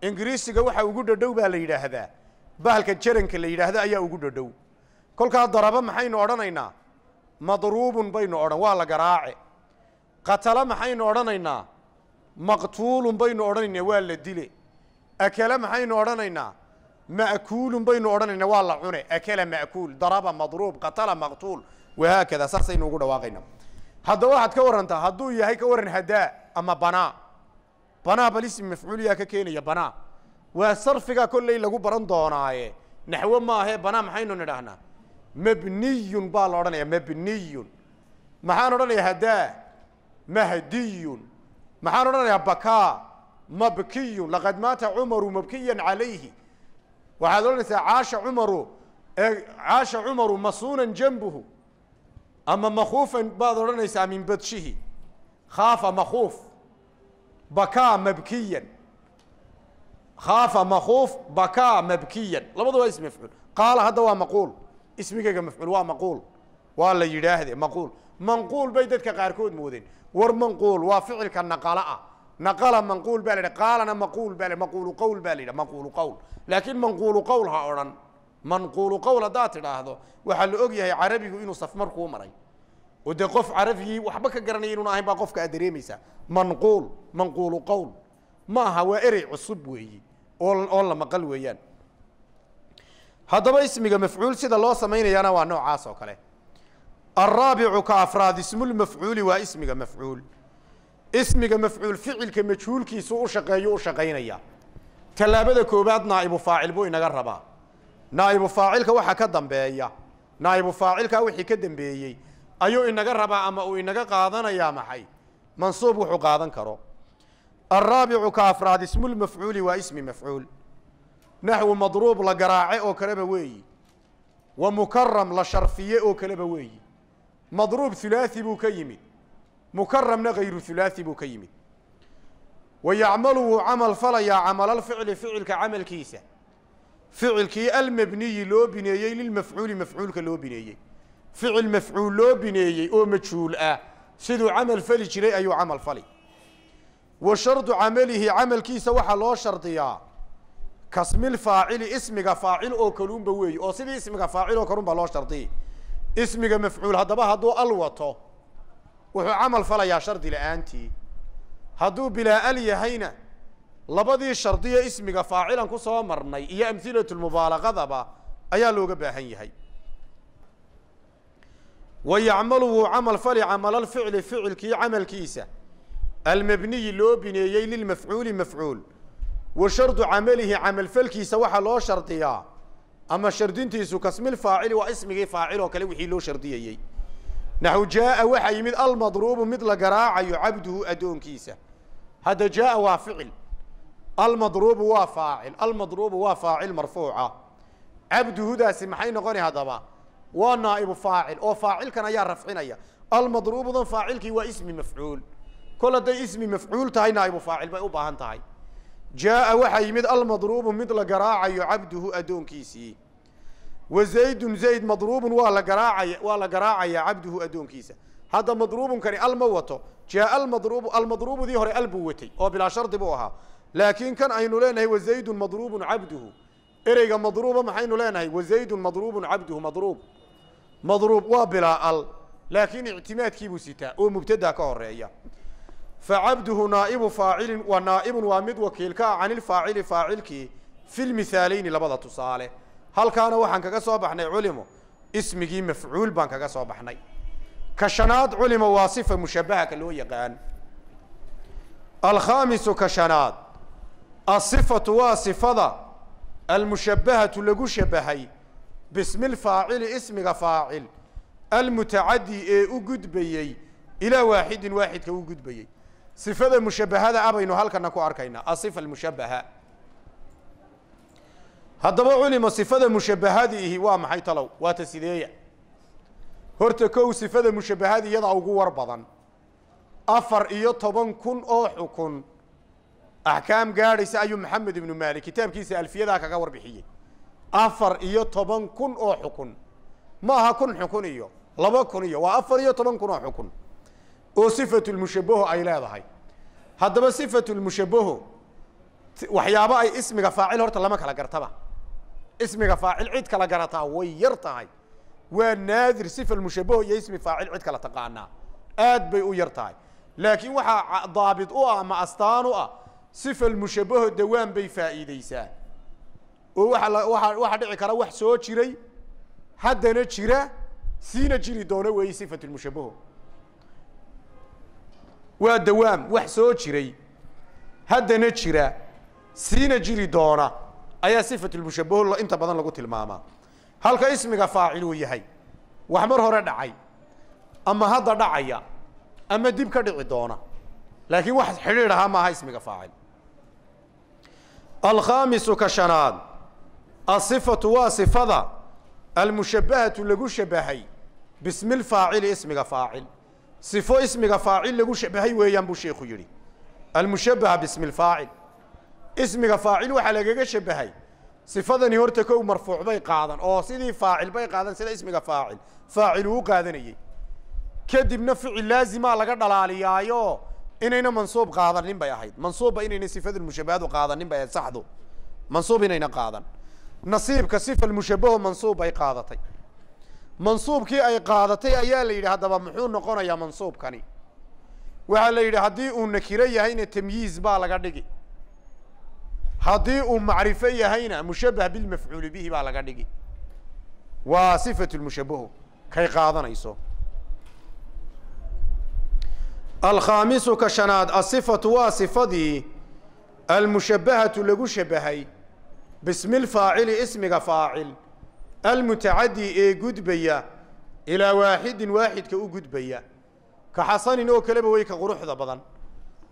S1: ingiriisiga waxa ugu dhadhow baa la yidhaahdaa bahalka jaranka la yidhaahda ayaa ugu dhadhow kolkaa daraba maxaynu odhanaynaa madruubun baynu odhan waa la garaace qatalo maxaynu odhanaynaa maqtuulun baynu odhanaynaa waa la dile akala maxaynu odhanaynaa ma'kuulun baynu odhanaynaa waa la cune akala ma'kuul daraba madruub qatala maqtuul wahaakada saasaynu ugu dhawaaqaynaa haddaba waxaad ka warantaa hadduu yahay ka waran hadaa ama banaa banaa bal ismi mafcuuliyaa ka keenaya banaa waa sarfigaa kolley lagu baran doonaaye naxwo maahee banaa maxaynu nidhaahnaa mabniyun baa la odhanaya mabniyun maxaan odhanayaa hadaa mahdiyun maxaan odhanayaa bakaa mabkiyun laqad maata cumaru mabkiyan calayhi waxaad odhanaysaa caasha cumaru caasha cumaru masuunan janbuhu ama makuufan baad odhanaysaa min badshihi khaafa makuuf bakaa mabkiyan khaafa makuuf bakaa mabkiyan labada waa ism mafcuul qaala hadda waa maquul ismigeyga mafcuul waa maquul waa la yidhaahde maquul manquul bay dadka qaarkood moodeen war manquul waa ficilka naqala ah naqala manquul baa la yidhi qaalana maquul baa maquulu qowl baa la yidhaha maquulu qowl laakiin manquulu qowl ha odhan manquulu qowl haddaad tidhaahdo waxaa la og yahay carabigu inuu safmar kuu maray oo dee qof carabigii waxba ka garanaya inuun ahayn baa qofka aad dareemaysaa manquul manquulu qowl ma aha waa erey cusub weeyi oo oo la maqal weeyaan haddaba ismiga mafcuul sida loo samaynayaana waa noocaas oo kale araabicu ka afraad اسم المفعuuل waa ismiga mafcuul ismiga mafcuul ficilka majhuulkiisu u shaqeeyu u shaqaynaya tallaabada koobaad naa'ibu faacil buu inaga rabaa naa'ibu faacilka waxa ka dambeeya naa'ibu faacilka wixii ka dambeeyey ayuu inaga rabaa ama uu inaga qaadanayaa maxay mansuub wuxuu qaadan karo araabicu ka afraad اسم المفعuuل waa ismi mafcuul naxwu madruub la garaace oo kaleba weeyi wa mukaram la sharfiye oo kaleba weeyi madruub hulaahi buu ka yimid mukaramna hayru hulaahi buu ka yimid wa yacmalu wuu camal falayaa camalalficli ficilka camalkiisa ficilkii almabniyi loo bineeyey lilmafcuuli mafcuulka loo bineeyey ficil mafcuul loo bineeyey oo majhuul ah siduu camal fali jiray ayuu camal fali wa shardu camalihi camalkiisa waxaa loo shardiyaa kasmilfaacili ismiga faacil oo kaluunba weeye oo sidii ismiga faacil oo kalunbaa loo shardiyay ismiga mafcuul haddaba hadduu al wato wuxuu camal falayaa shardi la-aantii hadduu bilaa al yahayna labadii shardiya ismiga faacilan ku soo marnay iyo amhilatulmubaalaqadaba ayaa looga baahan yahay wa yacmalu wuu camal fali camal alficli ficilkii camalkiisa almabniyi loo bineeyey lilmafcuuli mafcuul wa shardu camalihi camalfalkiisa waxaa loo shardiyaa ama shardintiisu kasmilfaacili waa ismigii faacil oo kale wixii loo shardiyayey naxu jaaa waxaa yimid almadruubu mid la garaacayo cabduhu addoonkiisa hadda jaaa waa ficil almadruubu waa faacil almadruubu waa faacil marfuuca cabduhudaasi maxay noqona haddaba waa naa'ibu faacil oo faacilkan ayaa rafcinaya almadruubudan faacilkii waa ismi mafcuul kol hadday ismi mafcuul tahay naa'ibu faacil bay u baahan tahay jaa'a waxaa yimid almadruubu mid la garaacayo cabduhu addoonkiisii wa zaydun zayd madruubun waa la garaacaya waa la garaacayaa cabduhu addoonkiisa hadda madruubunkani al ma wato jaaa almadruubu almadruubudii hore al buu watay oo bilaa shardi buu ahaa laakiin kan aynu leenahay wazaydun madruubun cabduhu ereyga madruuba maxaynu leenahay wazaydun madruubun cabduhu madruub madruub waa bilaa al laakiin ictimaadkiibuu sitaa oo mubtadaa ka horeeya facabduhu naaibu faacilin waa naaibun waa mid wakiilka ah can faacilkii fi labada tusaale halkaana waxaan kaga soo baxnay culimo ismigii mafcuul baan kaga soo baxnay ka shanaad culimo waa sifa mushabaha loo yaqaan alkhaamisu ka shanaad asifatu waa sifada almushabahatu lagu shabahay bismi lfaacili ismiga faacil almutacadi ee u gudbayey ilaa waaxidin waaxidka u gudbayey sifada mushabahada ah baynu halkana ku arkaynaa asifa almushabaha haddaba culima sifada mushabahadiihi waa maxay talow waata sideeya horta kow sifada mushabahadi iyadaa ugu war badan afar iyo toban kun oo xukun axkaam gaadhaysa ayuu maxamed ibnu maalik kitaabkiisa alfiyadaa kaga warbixiyey afar iyo toban kun oo xukun ma aha kun xukun iyo laba kun iyo waa afar iyo toban kun oo xukun oo sifatulmushabaho ay leedahay haddaba sifatulmushabaho waxyaabo ay ismiga faacil horta lama kala gartaba ismiga faacil cid kala garataa way yar tahay waa naadir sifa mushabaho iyo ismi faacil cid kala taqaanaa aad bay u yar tahay laakiin waxaa daabit u ah ama astaan u ah sifa mushabaho dawaan bay faa'iideysaa oo wawaxaa dhici kara wax soo jiray haddana jira siina jiri doono weeye sifat mushabaho waa dawaam wax soo jiray haddana jira siina jiri doona ayaa sifatulmushabaho inta badan lagu tilmaamaa halka ismiga faacil uu yahay wax mar hore dhacay ama hadda dhacaya ama dib ka dhici doona laakiin wax xidhiidh ahaa maaha ismiga faacil alkhaamisu ka shanaad asifatu waa sifada almushabbahatu lagu shabahay bismi lfaacili ismiga faacil sifo ismiga faacil lagu shabahay weeyaan buu sheikhu yidhi almushabaha bismi اlfaacil ismiga faacil waxaa lagaga shabahay sifadani horta kow marfuuc bay qaadan oo sidii faacil bay qaadan sida ismiga faacil faacil uu qaadanayey kadibna ficil laazimaa laga dhalaaliyaayo inayna mansuub qaadanin bay ahayd mansuubba inayna sifadmushabahaadu qaadanin bay ahayd saxdu mansuub inayna qaadan nasiibka sifa mushabaho mansuub bay qaadatay mansuubkii ay qaadatay ayaa la yidhi haddaba muxuu noqonayaa mansuubkani waxaa la yidhi haddii uu nakiro yahayna tamyiiz baa laga dhigi haddii uu macrifo yahayna mushabbah bilmafcuuli bihi baa laga dhigi waa sifat lmushabahu kay qaadanayso alkhaamisu ka shanaad asifatu waa sifadii almushabbahatu lagu shabahay bismi lfaacili ismiga faacil almutacaddi ee gudbaya ilaa waaxidin waaxidka u gudbaya ka xasanin oo kaleba wey ka quruxda badan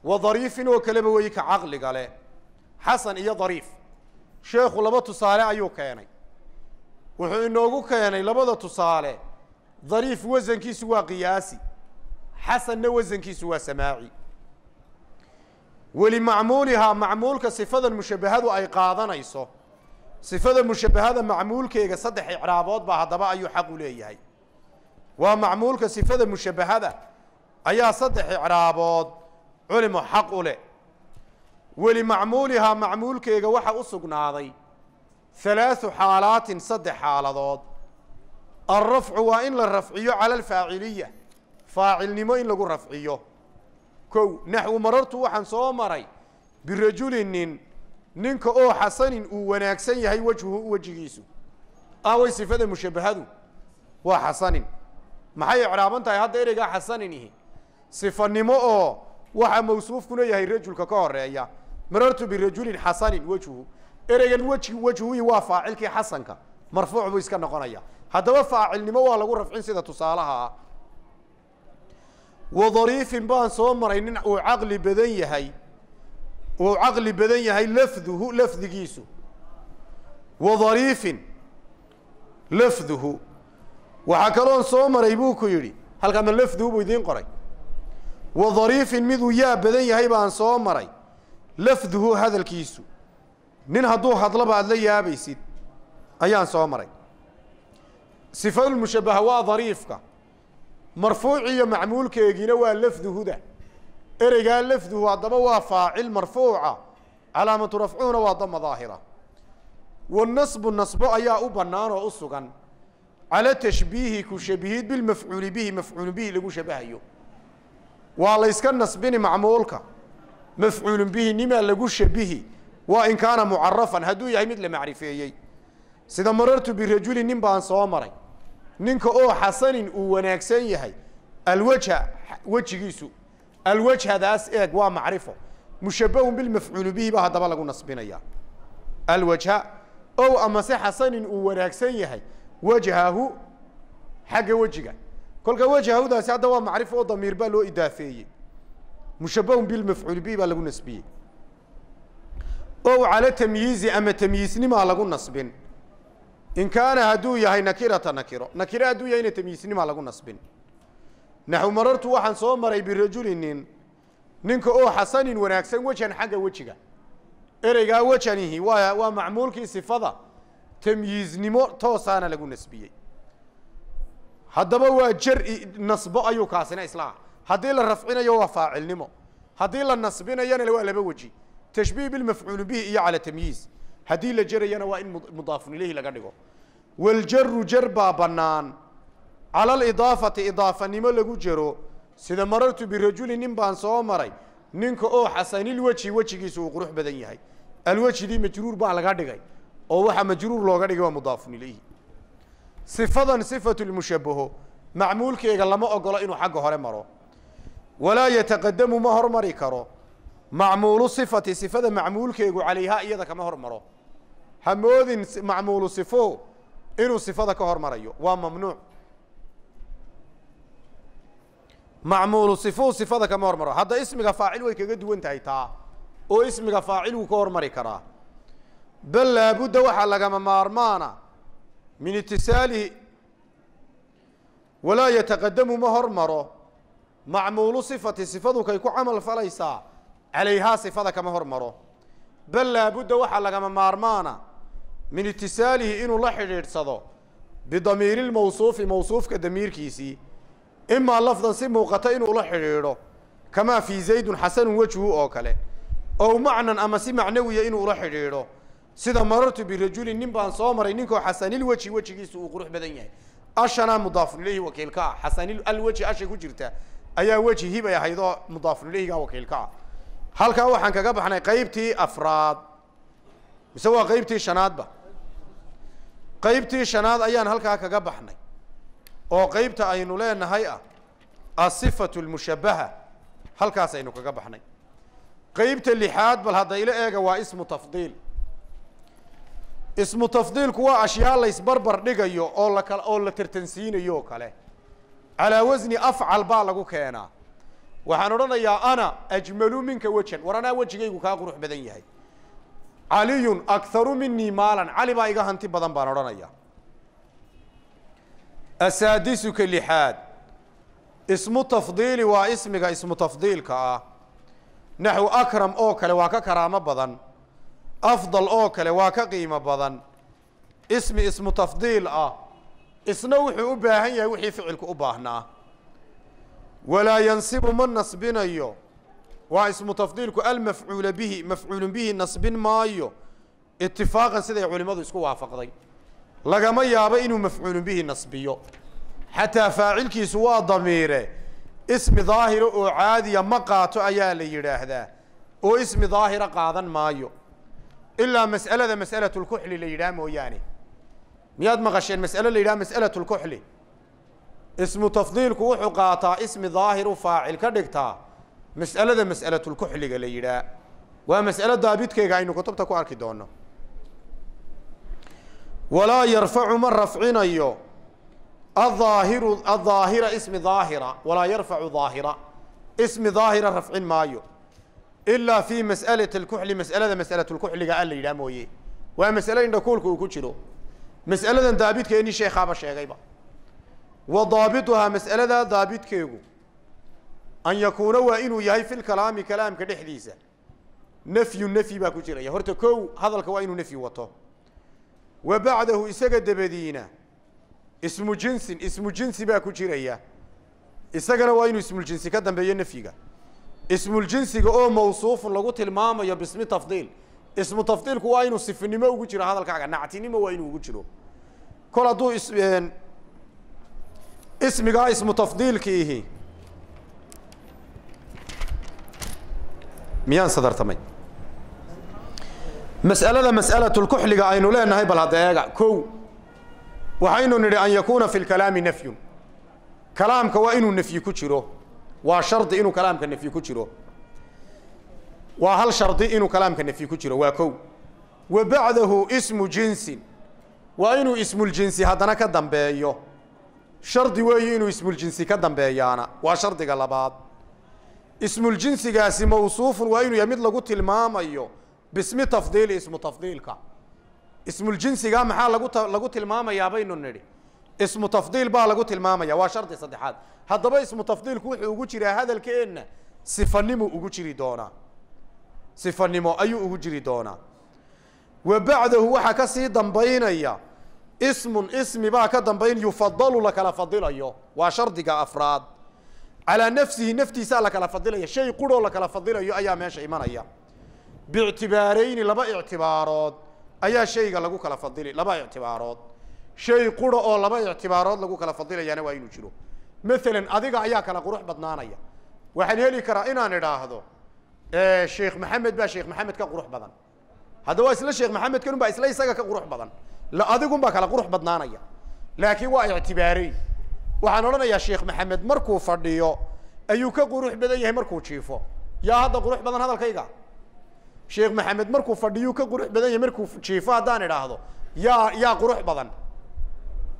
S1: wa dariifin oo kaleba wey ka caqliga leh xasan iyo dariif sheekhu laba tusaale ayuu keenay wuxuu inoogu keenay labada tusaale dariif wasankiisu waa qiyaasi xasanna wasankiisu waa samaaci weli macmuulihaa macmuulka sifadan mushabbahadu ay qaadanayso sifada mushabahada macmuulkeega saddex icraabood baa haddaba ayuu xaq u leeyahay waa macmuulka sifada mushabbahada ayaa saddex icraabood culimo xaq u leh weli macmuulihaa macmuulkeega waxa u sugnaaday halaaثu xaalaatin saddex xaaladood alrafcu waa in la rafciyo cala alfaaciliya faacilnimo in lagu rafciyo kow naxwu marartu waxaan soo maray birajuli ninka oo xasanin uu wanaagsan yahay wejhu wejigiisu awey sifada mushabahadu waa xasanin maxay icraaban tahay hadda ereygaa xasanin ihi sifanimo oo waxaa mawsuufkuna yahay rajulka ka horeeya marartu birajulin xasanin wejhu ereygan wji wejhui waa faacilkii xasanka marfuuc buu iska noqonaya haddaba faacilnimo waa lagu rafcin sida tusaalaha ah wadariifin baan soo maray nin uu caqli badan yahay uu caqli badan yahay lafduhu lafdigiisu wa dariifin lafduhu waxaa kaloon soo maray buu ku yidhi halkaa ma lafduhu buu idiin qoray wa dariifin miduu yaa badan yahay baan soo maray lafduhu hadalkiisu nin hadduu hadlaba aada la yaabaysid ayaan soo maray sifatulmushabbaha waa dariifka marfuuc iyo macmuulkeegina waa lafduhuda ereygaa lafduhu haddaba waa faacil marfuuca calaamatu rafcuhuna waa dama daahira wanasbu nasbo ayaa u bannaan oo u sugan cala tashbiihi ku shabihid bilmafcuuli bihi mafcuulu bihi lagu shabahayo waa layska nasbini macmuulka mafcuulu bihi nimaa lagu shabihi waa in kaana mucarafan hadduu yahay mid la macrifeeyey sida marartu birajuli nin baan soo maray ninka oo xasanin uu wanaagsan yahay alwajha wejigiisu alwajhadaas eeg waa macrifo mushabahun bilmafcuulu bihi baa haddaba lagu nasbinaya alwajha ow amase xasanin uu wanaagsan yahay wajhahu xagga wejiga kolka wajhahudaasi hadda waa macrifo oo damiir baa loo idaafeeyey mushabahun bilmafcuul bihi baa lagu nasbiyey ow cala tamyiizi ama tamyiisnimaa lagu nasbin in kaana hadduu yahay nakirata nakiro nakiro hadduu yahay ina tamyiisnimaa lagu nasbin naxu marartu waxaan soo maray birajulinin ninka oo xasanin wanaagsan wajan xagga wejiga ereygaa wejanihi waa waa macmuulkii sifada tamyiiznimo toosaana lagu nasbiyey haddaba waa jari nasbo ayuu kaasina islaa haddii la rafcinayo waa faacilnimo haddii la nasbinayana waa laba weji tashbiih bilmafcuul bihi iyo cala tamyiiz haddii la jarayana waa in mudaafun ileyhi laga dhigo waljaru jar baa bannaan cala alidaafati idaafanimo lagu jero sida marartu birajuli nin baan soo maray ninka oo xasanilweji wejigiisa uu qurux badan yahay alwejidii majruur baa laga dhigay oo waxaa majruur looga dhigay waa mudaafun ilayhi sifadan sifatu lmushabaho macmuulkeyga lama ogolo inuu xagga hore maro walaa yataqadamu ma hormari karo macmuulu sifati sifada macmuulkeegu calayha iyada kama hormaro hamoodin macmuulu sifo inuu sifada ka hormarayo waa mamnuuc macmuulu sifuu sifada kama hormaro hadda ismiga faacil way kaga duwan tahay taa oo ismiga faacil wuu ka hormari karaa bal laabudda waxaa lagama maarmaana min itisaalihi walaa yataqadamu ma hormaro macmuulu sifati sifadu kay ku camal falaysaa calayhaa sifada kama hormaro bal laabudda waxaa lagama maarmaana min itisaalihi inuu la xidhiidhsado bidamiiri lmawsuufi mawsuufka damiirkiisii imaa lafdan si muuqata inuu la xidhiidho kamaa fii zaydun xasanun wejhu oo kale ow macnan ama si macnawiya inuu la xidhiidho sida marartu birajulin nin baan soo maray ninkoo xasanilweji wejigiisu uu qurux badan yahay ashana mudaafun ilayhi wakiilka ah alweji asha ku jirta ayaa weji hibay ahayd oo mudaafun ilayhiga wakiilka ah halkaa waxaan kaga baxnay qaybtii afraad mise waa qaybtii shanaadba qaybtii shanaad ayaan halkaa kaga baxnay oo qaybta aynu leenahay ah asifatu lmushabaha halkaas aynu kaga baxnay qaybta lixaad bal hadda ila eega waa ismu tafdiil ismu tafdiilku waa ashyaa laysbarbar dhigayo oo laka oo la tartansiinayo kale calaa wasni afcal baa lagu keenaa waxaan odhanayaa ana ajmalu minka wejan war anaa wejigaygu kaa qurux badan yahay caliyun akharu minii maalan cali baa iga hanti badan baan odhanayaa asaadisuka lixaad ismu tafdiili waa ismiga ismu tafdiilka ah naxwu akram oo kale waa ka karaamo badan afdal oo kale waa ka qiimo badan ismi ismu tafdiil ah isna wuxuu u baahan yahay wixii ficilku u baahnaa walaa yansibu ma nasbinayo waa ismu tafdiilku almafcuula bihi mafcuulun bihi nasbin maayo itifaaqan siday culimmadu isku waafaqday lagama yaabo inuu mafcuulu bihi nasbiyo xataa faacilkiisu waa damiire ismi daahira oo caadiya ma qaato ayaa la yidhaahdaa oo ismi daahira qaadan maayo ilaa mas'alada mas'alatu lkuxli la yidhaha mooyaane miyaad maqasheen mas'alo la yidhaha mas'alatu lkuxli ismu tafdiilku wuxuu qaataa ismi daahiru faacil ka dhigtaa mas'alada mas'alatulkuxliga la yidhaha waa mas'alo daabidkeega aynu kutubta ku arki doonno walaa yarfacu ma rafcinayo aaahiru aaahira ismi aahira walaa yarfacu aahira ismi aahira rafcin maayo ilaa fii mas'alati alkuxli mas'alada mas'alatulkuxliga a la yidhaha mooye waa mas'ale indhakuulka uu ku jiro mas'aladan daabidkeeni sheekhaaba sheegayba wa daabituhaa mas'alada daabidkeegu an yakuuna waa inuu yahay fi lkalaami kalaamka dhexdiisa nafyu nafyi baa ku jiraya horta kow hadalka waa inuu nafyi wato wa bacdahu isaga dabadiina ismu jinsin ismu jinsi baa ku jiraya isagana waa inuu ismuljinsi ka dambeeyo nafyiga ismuljinsiga oo mawsuufun lagu tilmaamayo bismi tafdiil ismu tafdiilku waa inuu sifinimo ugu jiro hadalkaaga nactinimo waa inuu ugu jiro kol hadduu ismigaa ismu tafdiilkiihi miyaan sadartamay masalada mas'alatulkuxliga aynu leenahay bal hadda eega kow waxaynu nidhi an yakuuna fi lkalaami nafyun kalaamka waa inuu nafyi ku jiro waa shardi inuu kalaamka nafyi ku jiro waa hal shardi inuu kalaamka nafyi ku jiro waa kow wa bacdahu ismu jinsin waa inuu ismuljinsi haddana ka dambeeyo shardi weeyi inuu ismuljinsi ka dambeeyaana waa shardiga labaad ismuljinsigaasi mawsuufun waa inuu yahay mid lagu tilmaamayo bismi tafdiili ismu tafdiilka ismuljinsiga maxaa lagu tilmaamayaa baynu nidhi ismu tafdiil baa lagu tilmaamaya waa shardi saddexaad haddaba ismu tafdiilku wuxuu ugu jiraa hadalkeenna sifanimu ugu jiri doonaa sifanimo ayuu ugu jiri doonaa wa bacdahu waxaa kasii dambaynaya ismun ismi baa ka dambayn yufadalu lakala fadilayo waa shardiga afraad calaa nafsihi naftiisaa lakala fadilaya shay quroo lakala fadilayo ayaa meesha imanaya biictibaarayni laba ictibaarood ayaa shayga lagu kala fadili laba ictibaarood shay qura oo laba ictibaarood lagu kala fadilayaana waa inuu jiro maalan adiga ayaa kala qurux badnaanaya waxaan heli karaa inaan idhaahdo sheekh maxamed baa sheekh maxamed ka qurux badan haddaba waa isla sheekh maxamed kanun baa isla isaga ka qurux badan la adigun baa kala qurux badnaanaya laakiin waa ictibaarayn waxaan odhanayaa sheekh maxamed markuu fadhiyo ayuu ka qurux badan yahay markuu jiifo yaa hadda qurux badan hadalkayga sheekh maxamed markuu fadhiyuu ka qurux badan yahy markuu jiifo haddaan idhaahdo yaa yaa qurux badan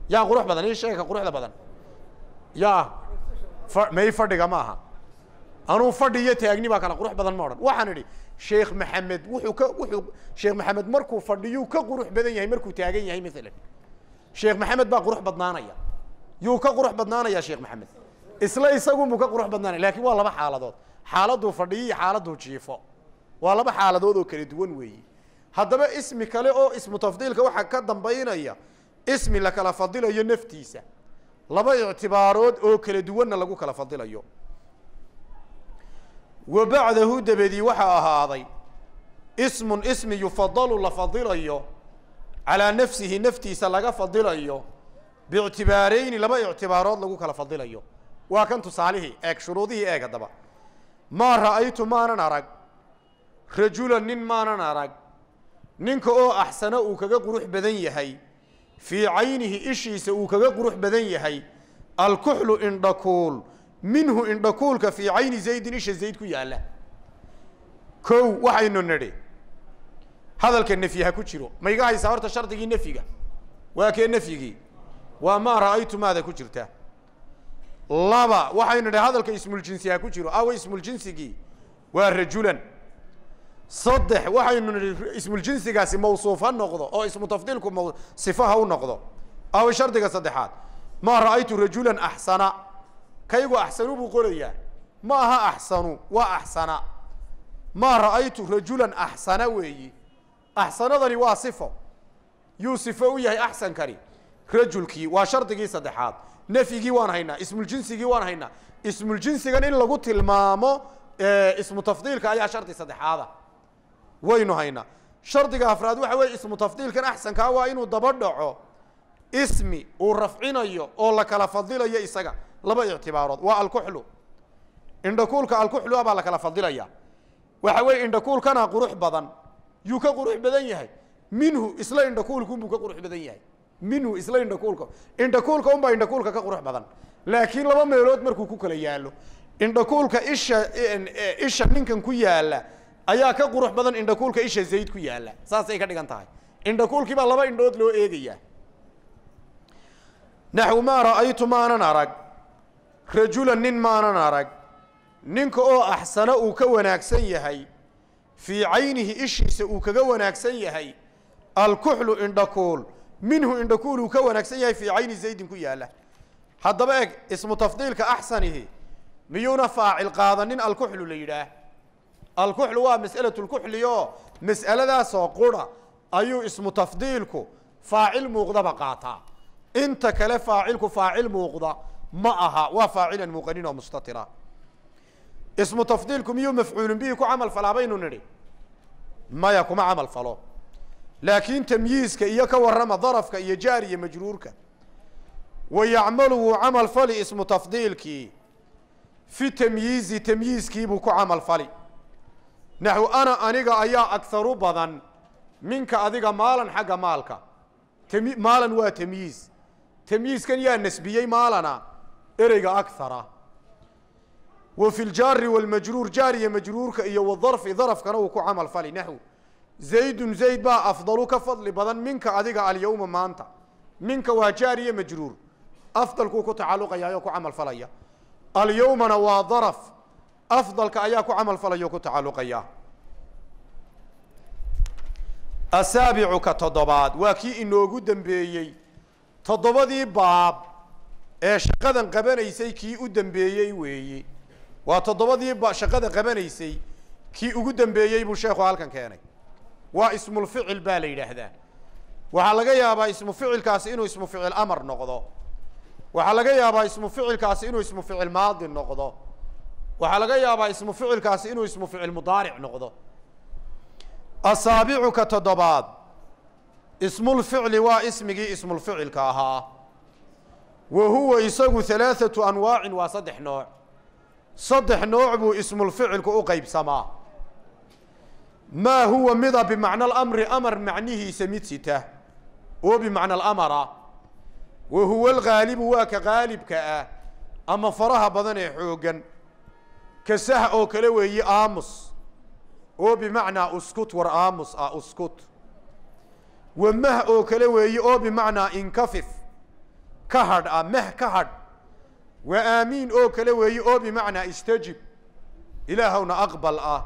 S1: yaa qurux badan ii sheega quruxda badan yaa may fadhiga maaha anuu fadhi iyo taagni baa kala qurux badan ma odhan waxaan idhi sheekh maxamed wuxuu ka wuxuu sheekh maxamed markuu fadhiyuu ka qurux badan yahay markuu taagan yahay maalan sheekh maxamed baa qurux badnaanaya yuu ka qurux badnaanaya sheekh maxamed isla isagunbuu ka qurux badnaanaya lakiin waa laba xaaladood xaaladuu fadhiyo iyo xaaladuu jiifo waa laba xaaladood oo kala duwan weeye haddaba ismi kale oo ismu tafdiilka waxaa ka dambaynaya ismi la kala fadilayo naftiisa laba ictibaarood oo kala duwanna lagu kala fadilayo wa bacdahu dabadii waxaa ahaaday ismun ismi yufadalu la fadilayo calaa nafsihi naftiisa laga fadilayo bictibaarayni laba ictibaarood lagu kala fadilayo waa kan tusaalihii eeg shuruudihii eeg haddaba maa ra'aytu maanan arag rajula nin maanan arag ninka oo axsana ah uu kaga qurux badan yahay fii caynihi ishiisa uu kaga qurux badan yahay alkuxlu indhakuul minhu indhakuulka fii cayni zaydin isha zayd ku yaalla kow waxaynu nidhi hadalka nafyi ha ku jiro maiga haysaa horta shardigii nafyiga waa kee nafyigii waa maa ra'aytumaada ku jirta laba waxaynu nidhi hadalka ismuljinsi ha ku jiro awa ismuljinsigii waa rajulan saddex waxaynu nihi ismuljinsigaasi mawsuuf ha noqdo oo ismu tafdiilku m sifa ha u noqdo aw shardiga saddexaad maa ra'aytu rajulan axsana kaygu axsanu buu qorayaa ma aha axsanu waa axsana maa ra'aytu rajulan axsana weeyi axsanadani waa sifo yuu sifo u yahay axsankani rajulkii waa shardigii saddexaad nafyigii waan haynaa ismuljinsigii waan haynaa ismuljinsigan in lagu tilmaamo ismu tafdiilka ayaa shardi saddexaada waynu haynaa shardiga afraad waxa weeye ismu tafdiilkan axsankaa ah waa inuu daba dhaco ismi uu rafcinayo oo la kala fadilayo isaga laba ictibaarood waa alkuxlu indhakuulka alkuxlua ah baa la kala fadilaya waxa weeye indhakuulkana qurux badan yuu ka qurux badan yahay minhu isla indhakuulkaunbuu ka qurux badan yahay minhu isla indhakuulka indhakuulka unbaa indhakuulka ka qurux badan laakiin laba meelood markuu ku kala yaalo indhakuulka isha e, e, isha ninkan ku yaala ayaa ka qurux badan indhakuulka isha zayd ku yaalla saasay ka dhigan tahay indhakuulkii baa laba indhood loo eegayaa naxw maa ra'aytu maanan arag rajulan nin maanan arag ninka oo axsana uu ka wanaagsan yahay fii caynihi ishiisa uu kaga wanaagsan yahay alkuxlu indhakuul minhu indhakuul uu ka wanaagsan yahay fii cayni zaydin ku yaalla haddaba eg ismu tafdiilka axsanihi miyuuna faacil qaada nin alkuxlu la yidhaah alkuxlu waa mas'alaة اlkuxliyo mas'aladaasoo qura ayuu ismu tafdiilku faacil muuqdaba qaataa inta kale faacilku faacil muuqda ma aha waa faacilan muuqanin oo mustatira ismu tafdiilku miyuu mafcuulu bihi ku camal falaa baynu nidhi maya kuma camal falo laakiin tamyiizka iyo ka warrama darafka iyo jaar iyo majruurka wa yacmalu wuu camal fali ismu tafdiilkii fi tamyiizi tamyiizkiibuu ku camal fali naxw ana aniga ayaa agaru badan minka adiga maalan xagga maalka maalan waa tamyiiz tamyiizkan yaa nasbiyey maalana ereyga aara wa fi ljaari wlmajruur jaariya majruurka iyo wadarfi darafkana uu ku camal fali naxw zaydun zayd baa afdalu ka fadli badan minka adiga alyowma maanta minka waa jaariya majruur afdalkuu ku tacaluqayaayo ku camal falaya alyowmana waa daraf afdalka ayaa ku camal falayo ku tacalluqaya asaabicu ka toddobaad waa kii inoogu dambeeyey toddobadii baab ee shaqadan qabanaysay kii u dambeeyey weeyi waa toddobadii ba shaqada qabanaysay kii ugu dambeeyey buu sheekhu halkan keenay waa ismulficil baa la yidhaahdaa waxaa laga yaabaa ismu ficilkaasi inuu ismu ficil amar noqdo waxaa laga yaabaa ismu ficilkaasi inuu ismu ficil maadi noqdo waxaa laga yaabaa ismu ficilkaasi inuu ismu ficil mudaaric noqdo asaabicuka toddobaad ismulficli waa ismigii ismulficilka ahaa wa huwa isagu halaathatu anwaacin waa saddex nooc saddex nooc buu ismulficilku u qaybsamaa maa huwa mida bimacna alamri amar macnihiisa mid sita oo bimacna alamara wa huwa algaalibu waa ka gaalibka ah ama faraha badan ee xooggan kasah oo kale weeye aamus oo bimacnaa uskut war aamus ah uskut wa mah oo kale weeye oo bimacnaa inkafif ka hadh ah mah ka hadh wa aamiin oo kale weeye oo bimacnaa istajib ilaahowna aqbal ah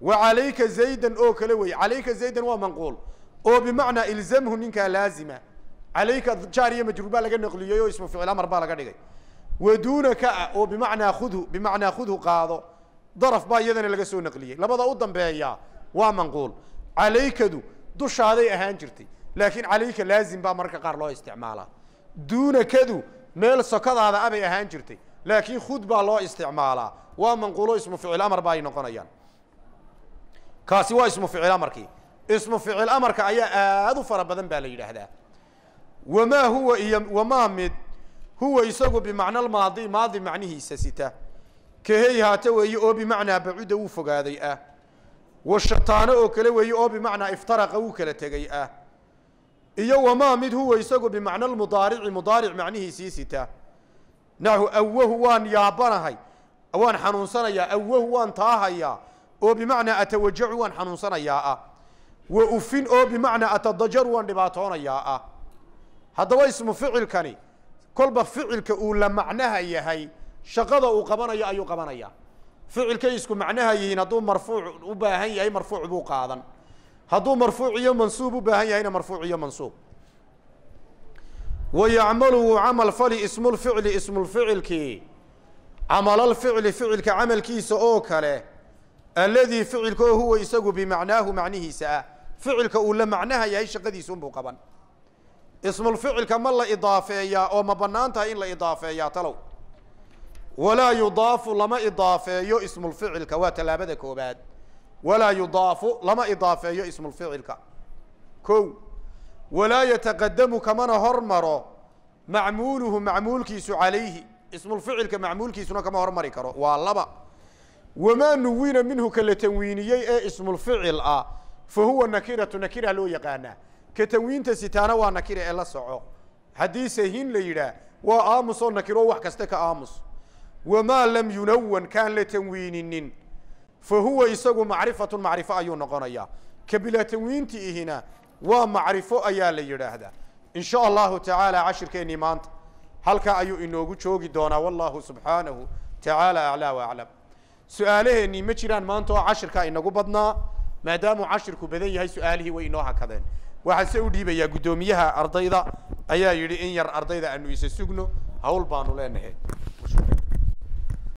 S1: wa calayka zaydan oo kale weeye calayka zaydan waa manquul oo bimacnaa ilzamhu ninkaa laazima calayka jaar iyo majruur baa laga naqliyey oo ismu ficlamar baa laga dhigay waduunaka ah oo bimanaa khudhu bimacnaa khudhu qaado daraf baa iyadana laga soo naqliyey labada u dambeeya waa manquul calaykadu dushaaday ahaan jirtay laakiin calayka laazim baa mararka qaar loo isticmaalaa duunakadu meel sokadaada abay ahaan jirtay laakiin khud baa loo isticmaalaa waa manquulo ismu ficil amar ba ay noqonayaan kaasi waa ismu ficil amarkii ismu ficil amarka ayaa aada u fara badan baa la yidhaahdaa wamaa huwa iyo wamaa mid huwa isagu bimacna maadi maadi macnihiisa sita kahey haata weeye oo bimacnaa bacuda wuu fogaaday ah wa washataano oo kale weeye oo bimacnaa iftaraqa wuu kala tegay ah iyo wamaa mid huwa isagu bimacna lmudaarici mudaaric macnihiisii sita naxu awahu waan yaabanahay waan xanuunsanayaa awahu waan taahayaa oo bimacnaa atawajacu waan xanuunsanayaa ah wa ufin oo bimacnaa atadajaru waan dhibaatoonayaa ah haddaba ismu ficilkani kolba ficilka uu la macnaha yahay shaqada uu qabanayo ayuu qabanaya ficilkay isku macnaha yihiin hadduu marfuuc u baahan yahay marfuuc buu qaadan hadduu marfuuc iyo mansuub u baahan yahayna marfuuc iyo mansuub wayacmalu wuu camal fali ismulficli ismulficilkii camalalficli ficilka camalkiisa oo kale alladii ficilka huwa isagu bimacnaahu macnihiisa ah ficilka uu la macnaha yahay shaqadiisunbuu qaban ismulficilka ma la idaafeeyaa oo ma banaan in la idaafeeyaa talow walaa yudaafu lama idaafeeyo ismulficilka waa tallaabada koobaad walaa yudaafu lama idaafeeyo ismulficilka ko walaa yataqadamu kamana hormaro macmuuluhu macmuulkiisu calayhi ismulficilka macmuulkiisuna kama hormari karo waa laba wamaa nuwina minhu kala tanwiiniyey ee ismulficil ah fa huwa nakiratu nakira loo yaqaanaa ka tanwiinta sitaana waa nakire ee la soco haddii sahin la yidhaa waa aamus oo nakiro wax kaste ka aamus wamaa lam yunawan kaan la tanwiininin fa huwa isagu macrifatun macrifo ayuu noqonayaa ka bilaa ihina waa macrifo ayaa la yidhaahdaa in sha allahu tacaala cashirkeennii maanta halkaa ayuu inoogu joogi doonaa wallahu subxaanahu tacaala aclaa wa aclam su-aalaheennii ma jiraan maanta oo cashirkaa inagu badnaa maadaamu cashirku badan yahay su-aalihii way inoo hakadeen se u dhiibayaa guddoomiyaha ardayda ayaa yidhi in yar ardayda aanu isa sugno hawl baanu leenahay